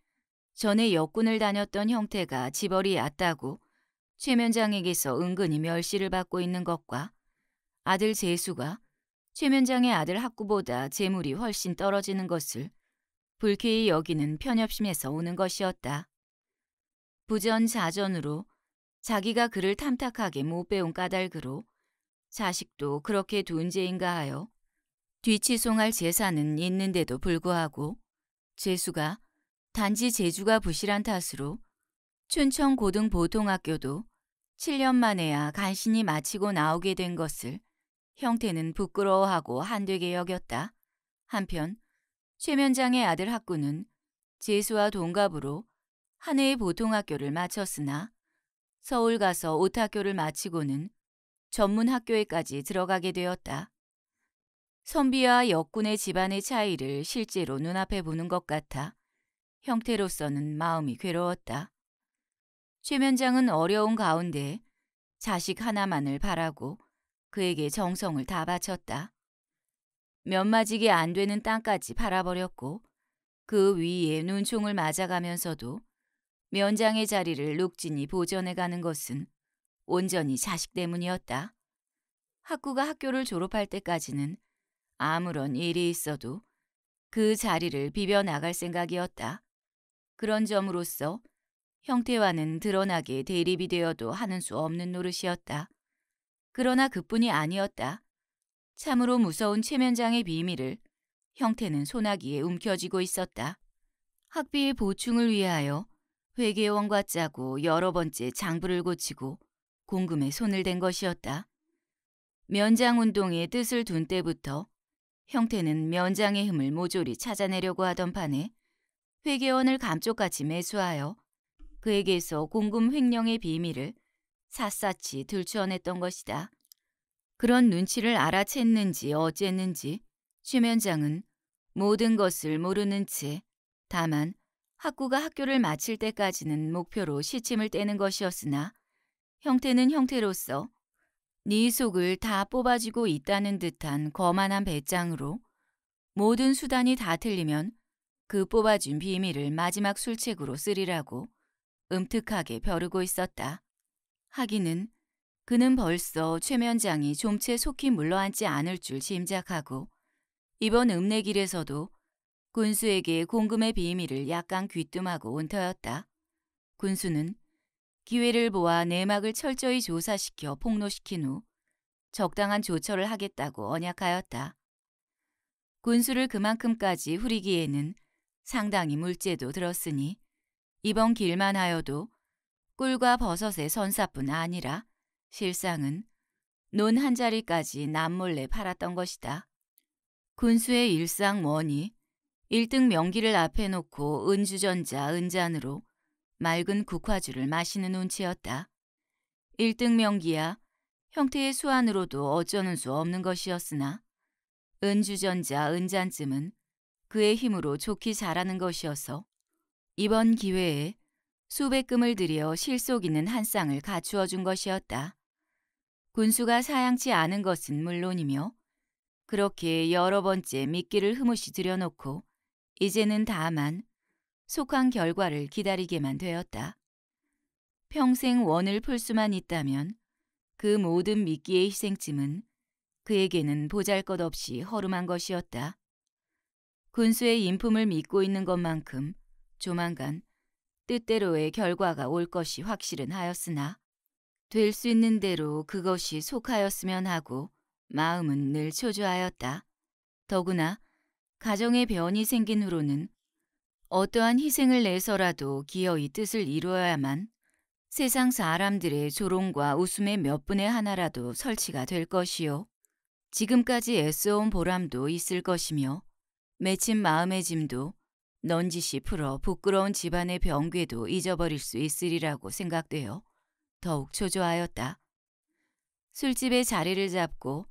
전에 역군을 다녔던 형태가 지벌이 얕다고 최면장에게서 은근히 멸시를 받고 있는 것과 아들 재수가 최면장의 아들 학구보다 재물이 훨씬 떨어지는 것을 불쾌히 여기는 편협심에서 오는 것이었다. 부전자전으로 자기가 그를 탐탁하게 못 배운 까닭으로 자식도 그렇게 둔죄인가 하여 뒤치송할 재산은 있는데도 불구하고 재수가 단지 재주가 부실한 탓으로 춘천 고등 보통학교도 7년 만에야 간신히 마치고 나오게 된 것을 형태는 부끄러워하고 한되게 여겼다. 한편 최면장의 아들 학구는 재수와 동갑으로 한 해의 보통학교를 마쳤으나 서울 가서 오타학교를 마치고는 전문학교에까지 들어가게 되었다. 선비와 역군의 집안의 차이를 실제로 눈앞에 보는 것 같아 형태로서는 마음이 괴로웠다. 최면장은 어려운 가운데 자식 하나만을 바라고 그에게 정성을 다 바쳤다. 몇마지게 안 되는 땅까지 바라버렸고그 위에 눈총을 맞아가면서도 면장의 자리를 룩진이 보전해가는 것은 온전히 자식 때문이었다. 학구가 학교를 졸업할 때까지는 아무런 일이 있어도 그 자리를 비벼나갈 생각이었다. 그런 점으로써 형태와는 드러나게 대립이 되어도 하는 수 없는 노릇이었다. 그러나 그뿐이 아니었다. 참으로 무서운 최면장의 비밀을 형태는 소나기에 움켜쥐고 있었다. 학비의 보충을 위하여 회계원과 짜고 여러 번째 장부를 고치고 공금에 손을 댄 것이었다. 면장운동의 뜻을 둔 때부터 형태는 면장의 힘을 모조리 찾아내려고 하던 판에 회계원을 감쪽같이 매수하여 그에게서 공금 횡령의 비밀을 샅샅이 들추어냈던 것이다. 그런 눈치를 알아챘는지 어쨌는지 최면장은 모든 것을 모르는 채 다만 학구가 학교를 마칠 때까지는 목표로 시침을 떼는 것이었으나 형태는 형태로서 네 속을 다 뽑아주고 있다는 듯한 거만한 배짱으로 모든 수단이 다 틀리면 그 뽑아준 비밀을 마지막 술책으로 쓰리라고 음특하게 벼르고 있었다. 하기는 그는 벌써 최면장이 좀 채 속히 물러앉지 않을 줄 짐작하고 이번 읍내길에서도 군수에게 공금의 비밀을 약간 귀뜸하고 온 터였다. 군수는 기회를 보아 내막을 철저히 조사시켜 폭로시킨 후 적당한 조처를 하겠다고 언약하였다. 군수를 그만큼까지 후리기에는 상당히 물제도 들었으니 이번 길만 하여도 꿀과 버섯의 선사뿐 아니라 실상은 논 한자리까지 남몰래 팔았던 것이다. 군수의 일상 원이 1등 명기를 앞에 놓고 은주전자 은잔으로 맑은 국화주를 마시는 운치였다. 1등 명기야 형태의 수완으로도 어쩌는 수 없는 것이었으나 은주전자 은잔쯤은 그의 힘으로 좋기 잘하는 것이어서 이번 기회에 수백금을 들여 실속 있는 한 쌍을 갖추어 준 것이었다. 군수가 사양치 않은 것은 물론이며 그렇게 여러 번째 미끼를 흐무시 들여놓고 이제는 다만 속한 결과를 기다리게만 되었다. 평생 원을 풀 수만 있다면 그 모든 미끼의 희생쯤은 그에게는 보잘것없이 허름한 것이었다. 군수의 인품을 믿고 있는 것만큼 조만간 뜻대로의 결과가 올 것이 확실은 하였으나 될 수 있는 대로 그것이 속하였으면 하고 마음은 늘 초조하였다. 더구나 가정의 변이 생긴 후로는 어떠한 희생을 내서라도 기어이 뜻을 이루어야만 세상 사람들의 조롱과 웃음의 몇 분의 하나라도 설치가 될 것이요. 지금까지 애써온 보람도 있을 것이며 맺힌 마음의 짐도 넌지시 풀어 부끄러운 집안의 병괴도 잊어버릴 수 있으리라고 생각되어 더욱 초조하였다. 술집에 자리를 잡고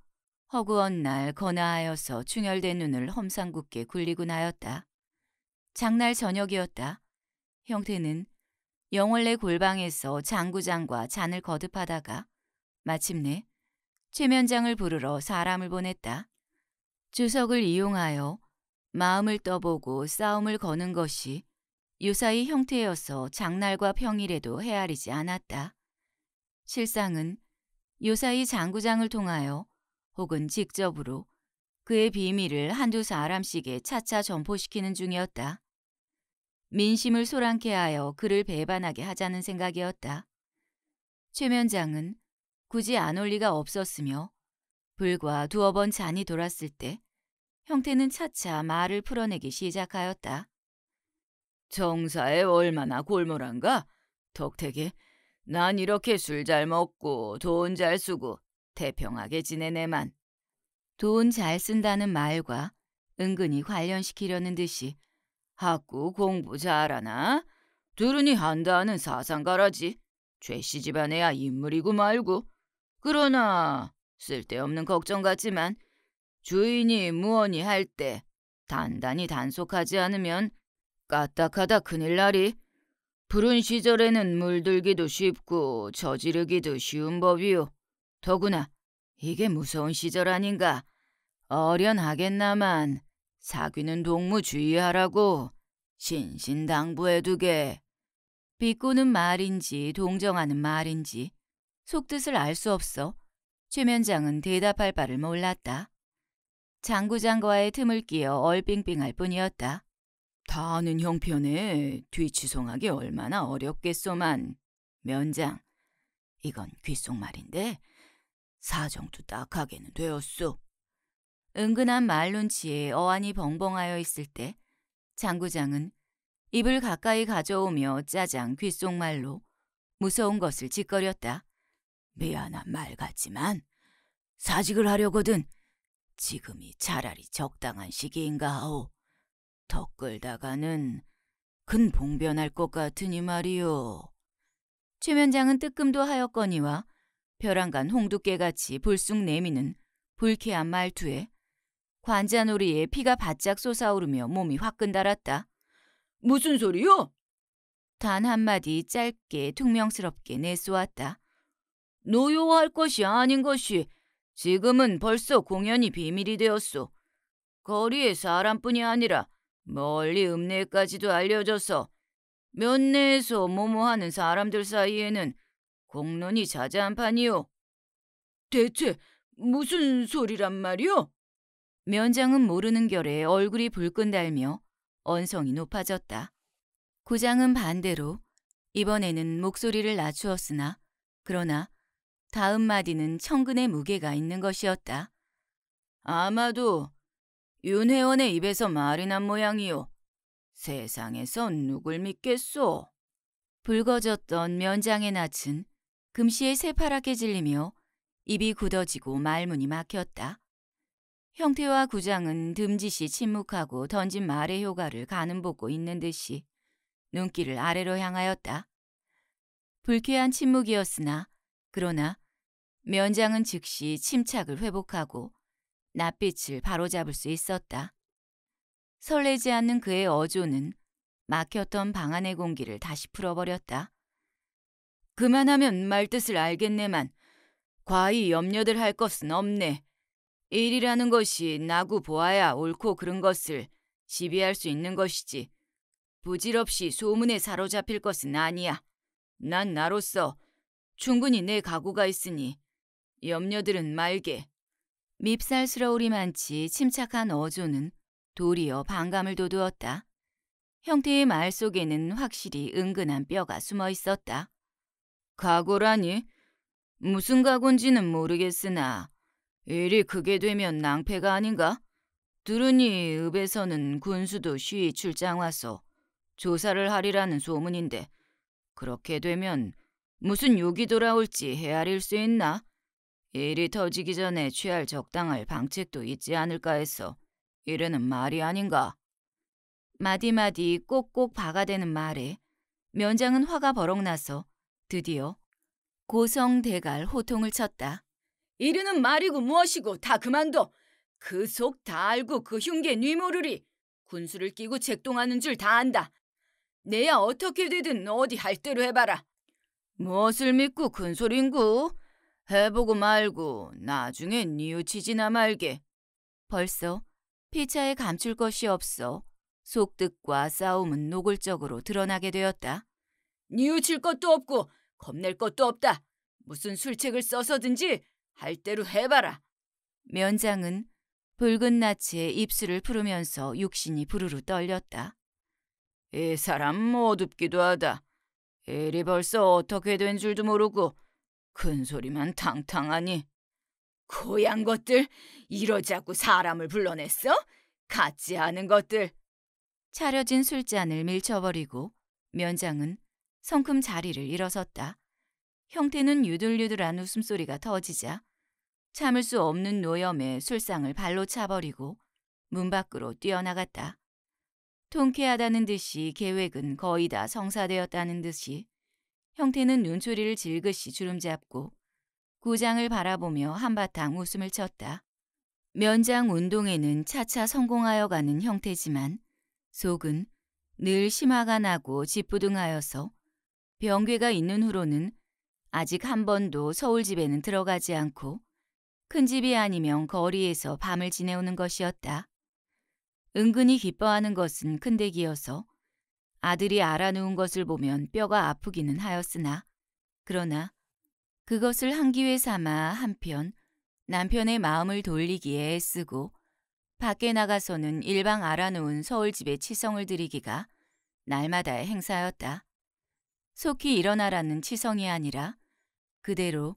허구헌날 거나하여서 충혈된 눈을 험상궂게 굴리곤 하였다. 장날 저녁이었다. 형태는 영월내 골방에서 장구장과 잔을 거듭하다가 마침내 최면장을 부르러 사람을 보냈다. 주석을 이용하여 마음을 떠보고 싸움을 거는 것이 유사의 형태여서 장날과 평일에도 헤아리지 않았다. 실상은 유사의 장구장을 통하여 혹은 직접으로 그의 비밀을 한두 사람씩에 차차 전포시키는 중이었다. 민심을 소란케 하여 그를 배반하게 하자는 생각이었다. 최면장은 굳이 안 올 리가 없었으며 불과 두어 번 잔이 돌았을 때 형태는 차차 말을 풀어내기 시작하였다. 정사에 얼마나 골몰한가? 덕택이 난 이렇게 술 잘 먹고 돈 잘 쓰고 태평하게 지내네만. 돈 잘 쓴다는 말과 은근히 관련시키려는 듯이 학구 공부 잘하나? 들으니 한다는 사상가라지. 죄씨 집안에야 인물이고 말고. 그러나 쓸데없는 걱정 같지만 주인이 무언이 할 때 단단히 단속하지 않으면 까딱하다 큰일날이 푸른 시절에는 물들기도 쉽고 저지르기도 쉬운 법이요. 더구나 이게 무서운 시절 아닌가. 어련하겠나만 사귀는 동무 주의하라고 신신당부해두게. 비꼬는 말인지 동정하는 말인지 속뜻을 알 수 없어 최면장은 대답할 바를 몰랐다. 장구장과의 틈을 끼어 얼빙빙할 뿐이었다. 다 아는 형편에 뒤치송하기 얼마나 어렵겠소만. 면장, 이건 귓속말인데 사정도 딱하게는 되었소. 은근한 말눈치에 어안이 벙벙하여 있을 때 장구장은 입을 가까이 가져오며 짜장 귓속말로 무서운 것을 짓거렸다. 미안한 말 같지만 사직을 하려거든 지금이 차라리 적당한 시기인가 하오. 더 끌다가는 큰봉변할것 같으니 말이오 최면장은 뜨끔도 하였거니와 벼랑간 홍두깨같이 불쑥 내미는 불쾌한 말투에 관자놀이에 피가 바짝 솟아오르며 몸이 화끈달았다. 무슨 소리요? 단 한마디 짧게 퉁명스럽게 내쏘았다. 노여워할 것이 아닌 것이 지금은 벌써 공연이 비밀이 되었소. 거리에 사람뿐이 아니라 멀리 읍내까지도 알려져서 면내에서 모모하는 사람들 사이에는 공론이 자자한 판이요. 대체 무슨 소리란 말이오? 면장은 모르는 결에 얼굴이 붉은 달며 언성이 높아졌다. 구장은 반대로 이번에는 목소리를 낮추었으나 그러나 다음 마디는 천근의 무게가 있는 것이었다. 아마도 윤회원의 입에서 말이 난 모양이요. 세상에선 누굴 믿겠소? 붉어졌던 면장의 낯은 금시에 새파랗게 질리며 입이 굳어지고 말문이 막혔다. 형태와 구장은 듬지시 침묵하고 던진 말의 효과를 가늠보고 있는 듯이 눈길을 아래로 향하였다. 불쾌한 침묵이었으나 그러나 면장은 즉시 침착을 회복하고 낯빛을 바로잡을 수 있었다. 설레지 않는 그의 어조는 막혔던 방 안의 공기를 다시 풀어버렸다. 그만하면 말뜻을 알겠네만 과히 염려들 할 것은 없네. 일이라는 것이 나고 보아야 옳고 그른 것을 지배할 수 있는 것이지. 부질없이 소문에 사로잡힐 것은 아니야. 난 나로서 충분히 내 각오가 있으니 염려들은 말게. 밉살스러우리만치 침착한 어조는 도리어 반감을 도두었다. 형태의 말 속에는 확실히 은근한 뼈가 숨어 있었다. 각오라니? 무슨 각오인지는 모르겠으나 일이 크게 되면 낭패가 아닌가? 들으니 읍에서는 군수도 쉬이 출장 와서 조사를 하리라는 소문인데 그렇게 되면 무슨 욕이 돌아올지 헤아릴 수 있나? 일이 터지기 전에 취할 적당할 방책도 있지 않을까 해서 이르는 말이 아닌가. 마디마디 꼭꼭 박아대는 말에 면장은 화가 버럭 나서 드디어 고성대갈 호통을 쳤다. 이르는 말이고 무엇이고 다 그만둬. 그 속 다 알고 그 흉계 뉘 모르리. 군수를 끼고 책동하는 줄 다 안다. 내야 어떻게 되든 어디 할 대로 해봐라. 무엇을 믿고 큰 소린구? 해보고 말고 나중엔 뉘우치지나 말게. 벌써 피차에 감출 것이 없어 속득과 싸움은 노골적으로 드러나게 되었다. 뉘우칠 것도 없고 겁낼 것도 없다. 무슨 술책을 써서든지 할 대로 해봐라. 면장은 붉은 나치에 입술을 푸르면서 육신이 부르르 떨렸다. 이 사람 어둡기도 하다. 일이 벌써 어떻게 된 줄도 모르고 큰 소리만 탕탕하니. 고향 것들 이러자고 사람을 불러냈어? 같지 않은 것들. 차려진 술잔을 밀쳐버리고 면장은 성큼 자리를 일어섰다. 형태는 유들유들한 웃음소리가 터지자 참을 수 없는 노염에 술상을 발로 차버리고 문 밖으로 뛰어나갔다. 통쾌하다는 듯이 계획은 거의 다 성사되었다는 듯이 형태는 눈초리를 질긋이 주름잡고 구장을 바라보며 한바탕 웃음을 쳤다. 면장 운동에는 차차 성공하여 가는 형태지만 속은 늘 심화가 나고 지부등하여서 병괴가 있는 후로는 아직 한 번도 서울 집에는 들어가지 않고 큰 집이 아니면 거리에서 밤을 지내오는 것이었다. 은근히 기뻐하는 것은 큰데기여서 아들이 알아놓은 것을 보면 뼈가 아프기는 하였으나 그러나 그것을 한 기회 삼아 한편 남편의 마음을 돌리기에 애쓰고 밖에 나가서는 일방 알아놓은 서울집에 치성을 드리기가 날마다의 행사였다. 속히 일어나라는 치성이 아니라 그대로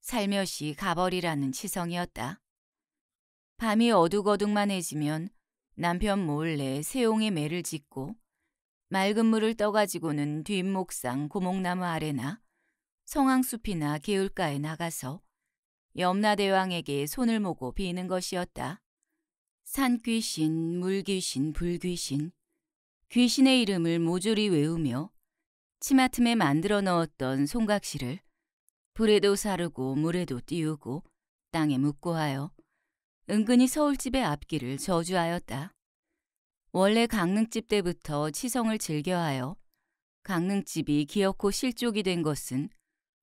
살며시 가버리라는 치성이었다. 밤이 어둑어둑만해지면 남편 몰래 세용의 매를 짓고 맑은 물을 떠가지고는 뒷목상 고목나무 아래나 성황숲이나 개울가에 나가서 염라대왕에게 손을 모고 비는 것이었다. 산귀신, 물귀신, 불귀신, 귀신의 이름을 모조리 외우며 치마틈에 만들어 넣었던 송각시를 불에도 사르고 물에도 띄우고 땅에 묻고 하여 은근히 서울집의 앞길을 저주하였다. 원래 강릉집 때부터 치성을 즐겨하여 강릉집이 기어코 실족이 된 것은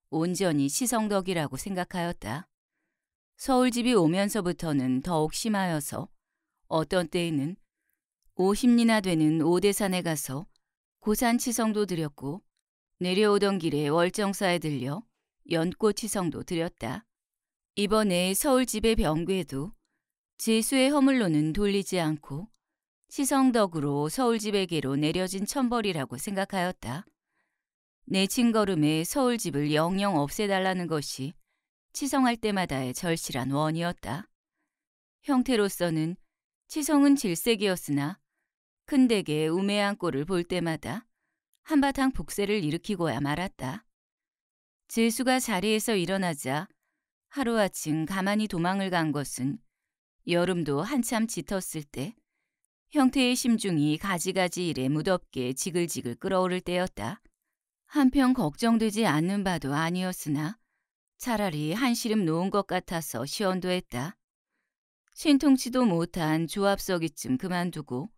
온전히 시성덕이라고 생각하였다. 서울집이 오면서부터는 더욱 심하여서 어떤 때에는 50리나 되는 오대산에 가서 고산치성도 드렸고 내려오던 길에 월정사에 들려 연꽃치성도 드렸다. 이번에 서울집의 병괴도 제수의 허물로는 돌리지 않고 시성덕으로 서울집에게로 내려진 천벌이라고 생각하였다. 내 친걸음에 서울집을 영영 없애달라는 것이 치성할 때마다의 절실한 원이었다. 형태로서는 치성은 질색이었으나 큰 댁의 우매한 꼴을 볼 때마다 한바탕 복세를 일으키고야 말았다. 재수가 자리에서 일어나자 하루아침 가만히 도망을 간 것은 여름도 한참 짙었을 때 형태의 심중이 가지가지 일에 무덥게 지글지글 끓어오를 때였다. 한편 걱정되지 않는 바도 아니었으나 차라리 한시름 놓은 것 같아서 시원도 했다. 신통치도 못한 조합석이쯤 그만두고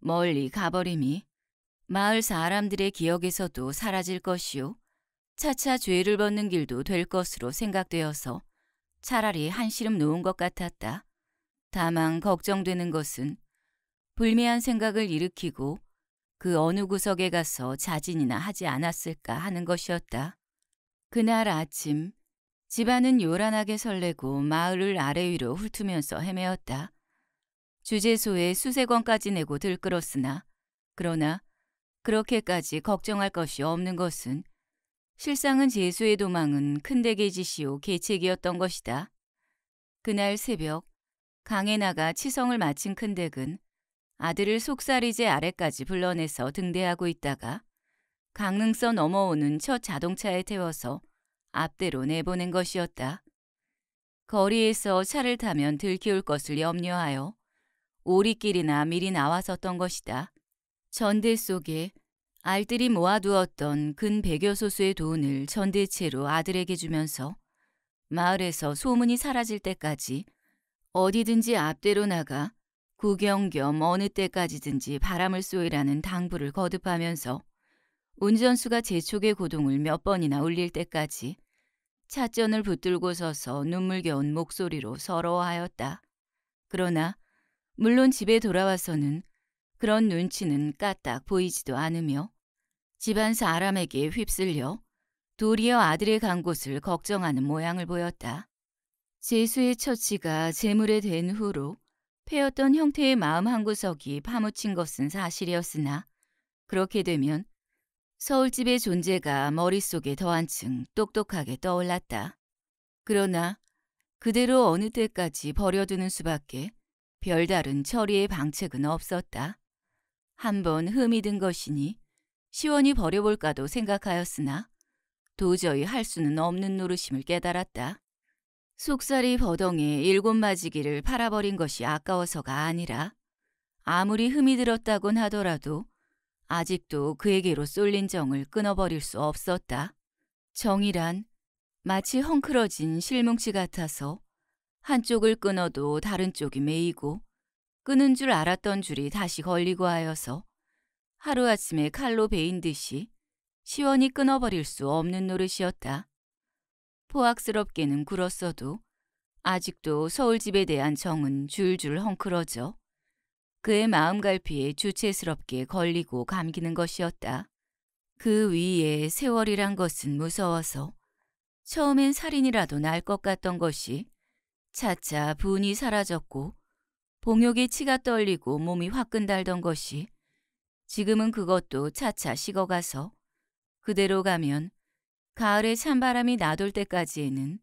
멀리 가버림이 마을 사람들의 기억에서도 사라질 것이요. 차차 죄를 벗는 길도 될 것으로 생각되어서 차라리 한시름 놓은 것 같았다. 다만 걱정되는 것은 불미한 생각을 일으키고 그 어느 구석에 가서 자진이나 하지 않았을까 하는 것이었다. 그날 아침 집안은 요란하게 설레고 마을을 아래 위로 훑으면서 헤매었다. 주재소에 수세권까지 내고 들끓었으나 그러나 그렇게까지 걱정할 것이 없는 것은 실상은 재수의 도망은 큰대게지시오 계책이었던 것이다. 그날 새벽 강에 나가 치성을 마친 큰댁은 아들을 속살이제 아래까지 불러내서 등대하고 있다가 강릉서 넘어오는 첫 자동차에 태워서 앞대로 내보낸 것이었다. 거리에서 차를 타면 들키울 것을 염려하여 오리끼리나 미리 나와섰던 것이다. 전대 속에 알뜰히 모아두었던 근 백여 소수의 돈을 전대채로 아들에게 주면서 마을에서 소문이 사라질 때까지 어디든지 앞대로 나가 구경 겸 어느 때까지든지 바람을 쏘이라는 당부를 거듭하면서 운전수가 재촉의 고동을 몇 번이나 울릴 때까지 차전을 붙들고 서서 눈물겨운 목소리로 서러워하였다. 그러나 물론 집에 돌아와서는 그런 눈치는 까딱 보이지도 않으며 집안 사람에게 휩쓸려 도리어 아들의 간 곳을 걱정하는 모양을 보였다. 재수의 처치가 재물에 된 후로 폐였던 형태의 마음 한구석이 파묻힌 것은 사실이었으나 그렇게 되면 서울집의 존재가 머릿속에 더한층 똑똑하게 떠올랐다. 그러나 그대로 어느 때까지 버려두는 수밖에 별다른 처리의 방책은 없었다. 한번 흠이 든 것이니 시원히 버려볼까도 생각하였으나 도저히 할 수는 없는 노릇임을 깨달았다. 속살이 버덩에 일곱 마지기를 팔아버린 것이 아까워서가 아니라 아무리 흠이 들었다곤 하더라도 아직도 그에게로 쏠린 정을 끊어버릴 수 없었다. 정이란 마치 헝클어진 실뭉치 같아서 한쪽을 끊어도 다른 쪽이 메이고 끊은 줄 알았던 줄이 다시 걸리고 하여서 하루아침에 칼로 베인 듯이 시원히 끊어버릴 수 없는 노릇이었다. 포악스럽게는 굴었어도 아직도 서울집에 대한 정은 줄줄 헝클어져 그의 마음갈피에 주체스럽게 걸리고 감기는 것이었다. 그 위에 세월이란 것은 무서워서 처음엔 살인이라도 날 것 같던 것이 차차 분이 사라졌고 봉욕에 치가 떨리고 몸이 화끈달던 것이 지금은 그것도 차차 식어가서 그대로 가면 가을에 찬바람이 나돌 때까지에는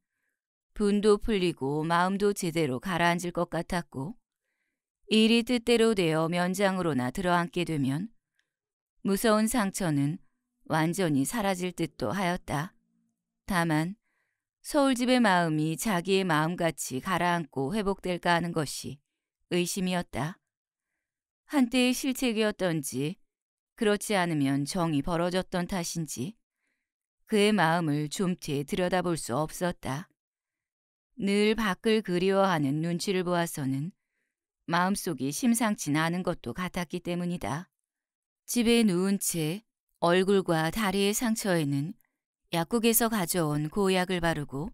분도 풀리고 마음도 제대로 가라앉을 것 같았고 일이 뜻대로 되어 면장으로나 들어앉게 되면 무서운 상처는 완전히 사라질 듯도 하였다. 다만 서울집의 마음이 자기의 마음같이 가라앉고 회복될까 하는 것이 의심이었다. 한때의 실책이었던지 그렇지 않으면 정이 벌어졌던 탓인지 그의 마음을 좀뒤 들여다볼 수 없었다. 늘 밖을 그리워하는 눈치를 보아서는 마음속이 심상치 는 않은 것도 같았기 때문이다. 집에 누운 채 얼굴과 다리의 상처에는 약국에서 가져온 고약을 바르고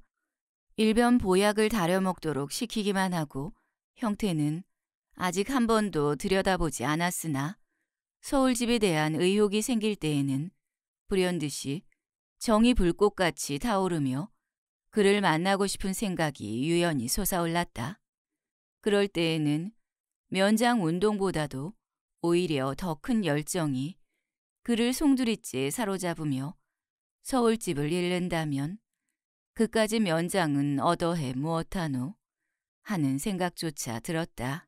일변 보약을 다려 먹도록 시키기만 하고 형태는 아직 한 번도 들여다보지 않았으나 서울집에 대한 의혹이 생길 때에는 불현듯이 정이 불꽃같이 타오르며 그를 만나고 싶은 생각이 유연히 솟아올랐다. 그럴 때에는 면장 운동보다도 오히려 더 큰 열정이 그를 송두리째 사로잡으며 서울집을 잃는다면 그까지 면장은 얻어해 무엇하노 하는 생각조차 들었다.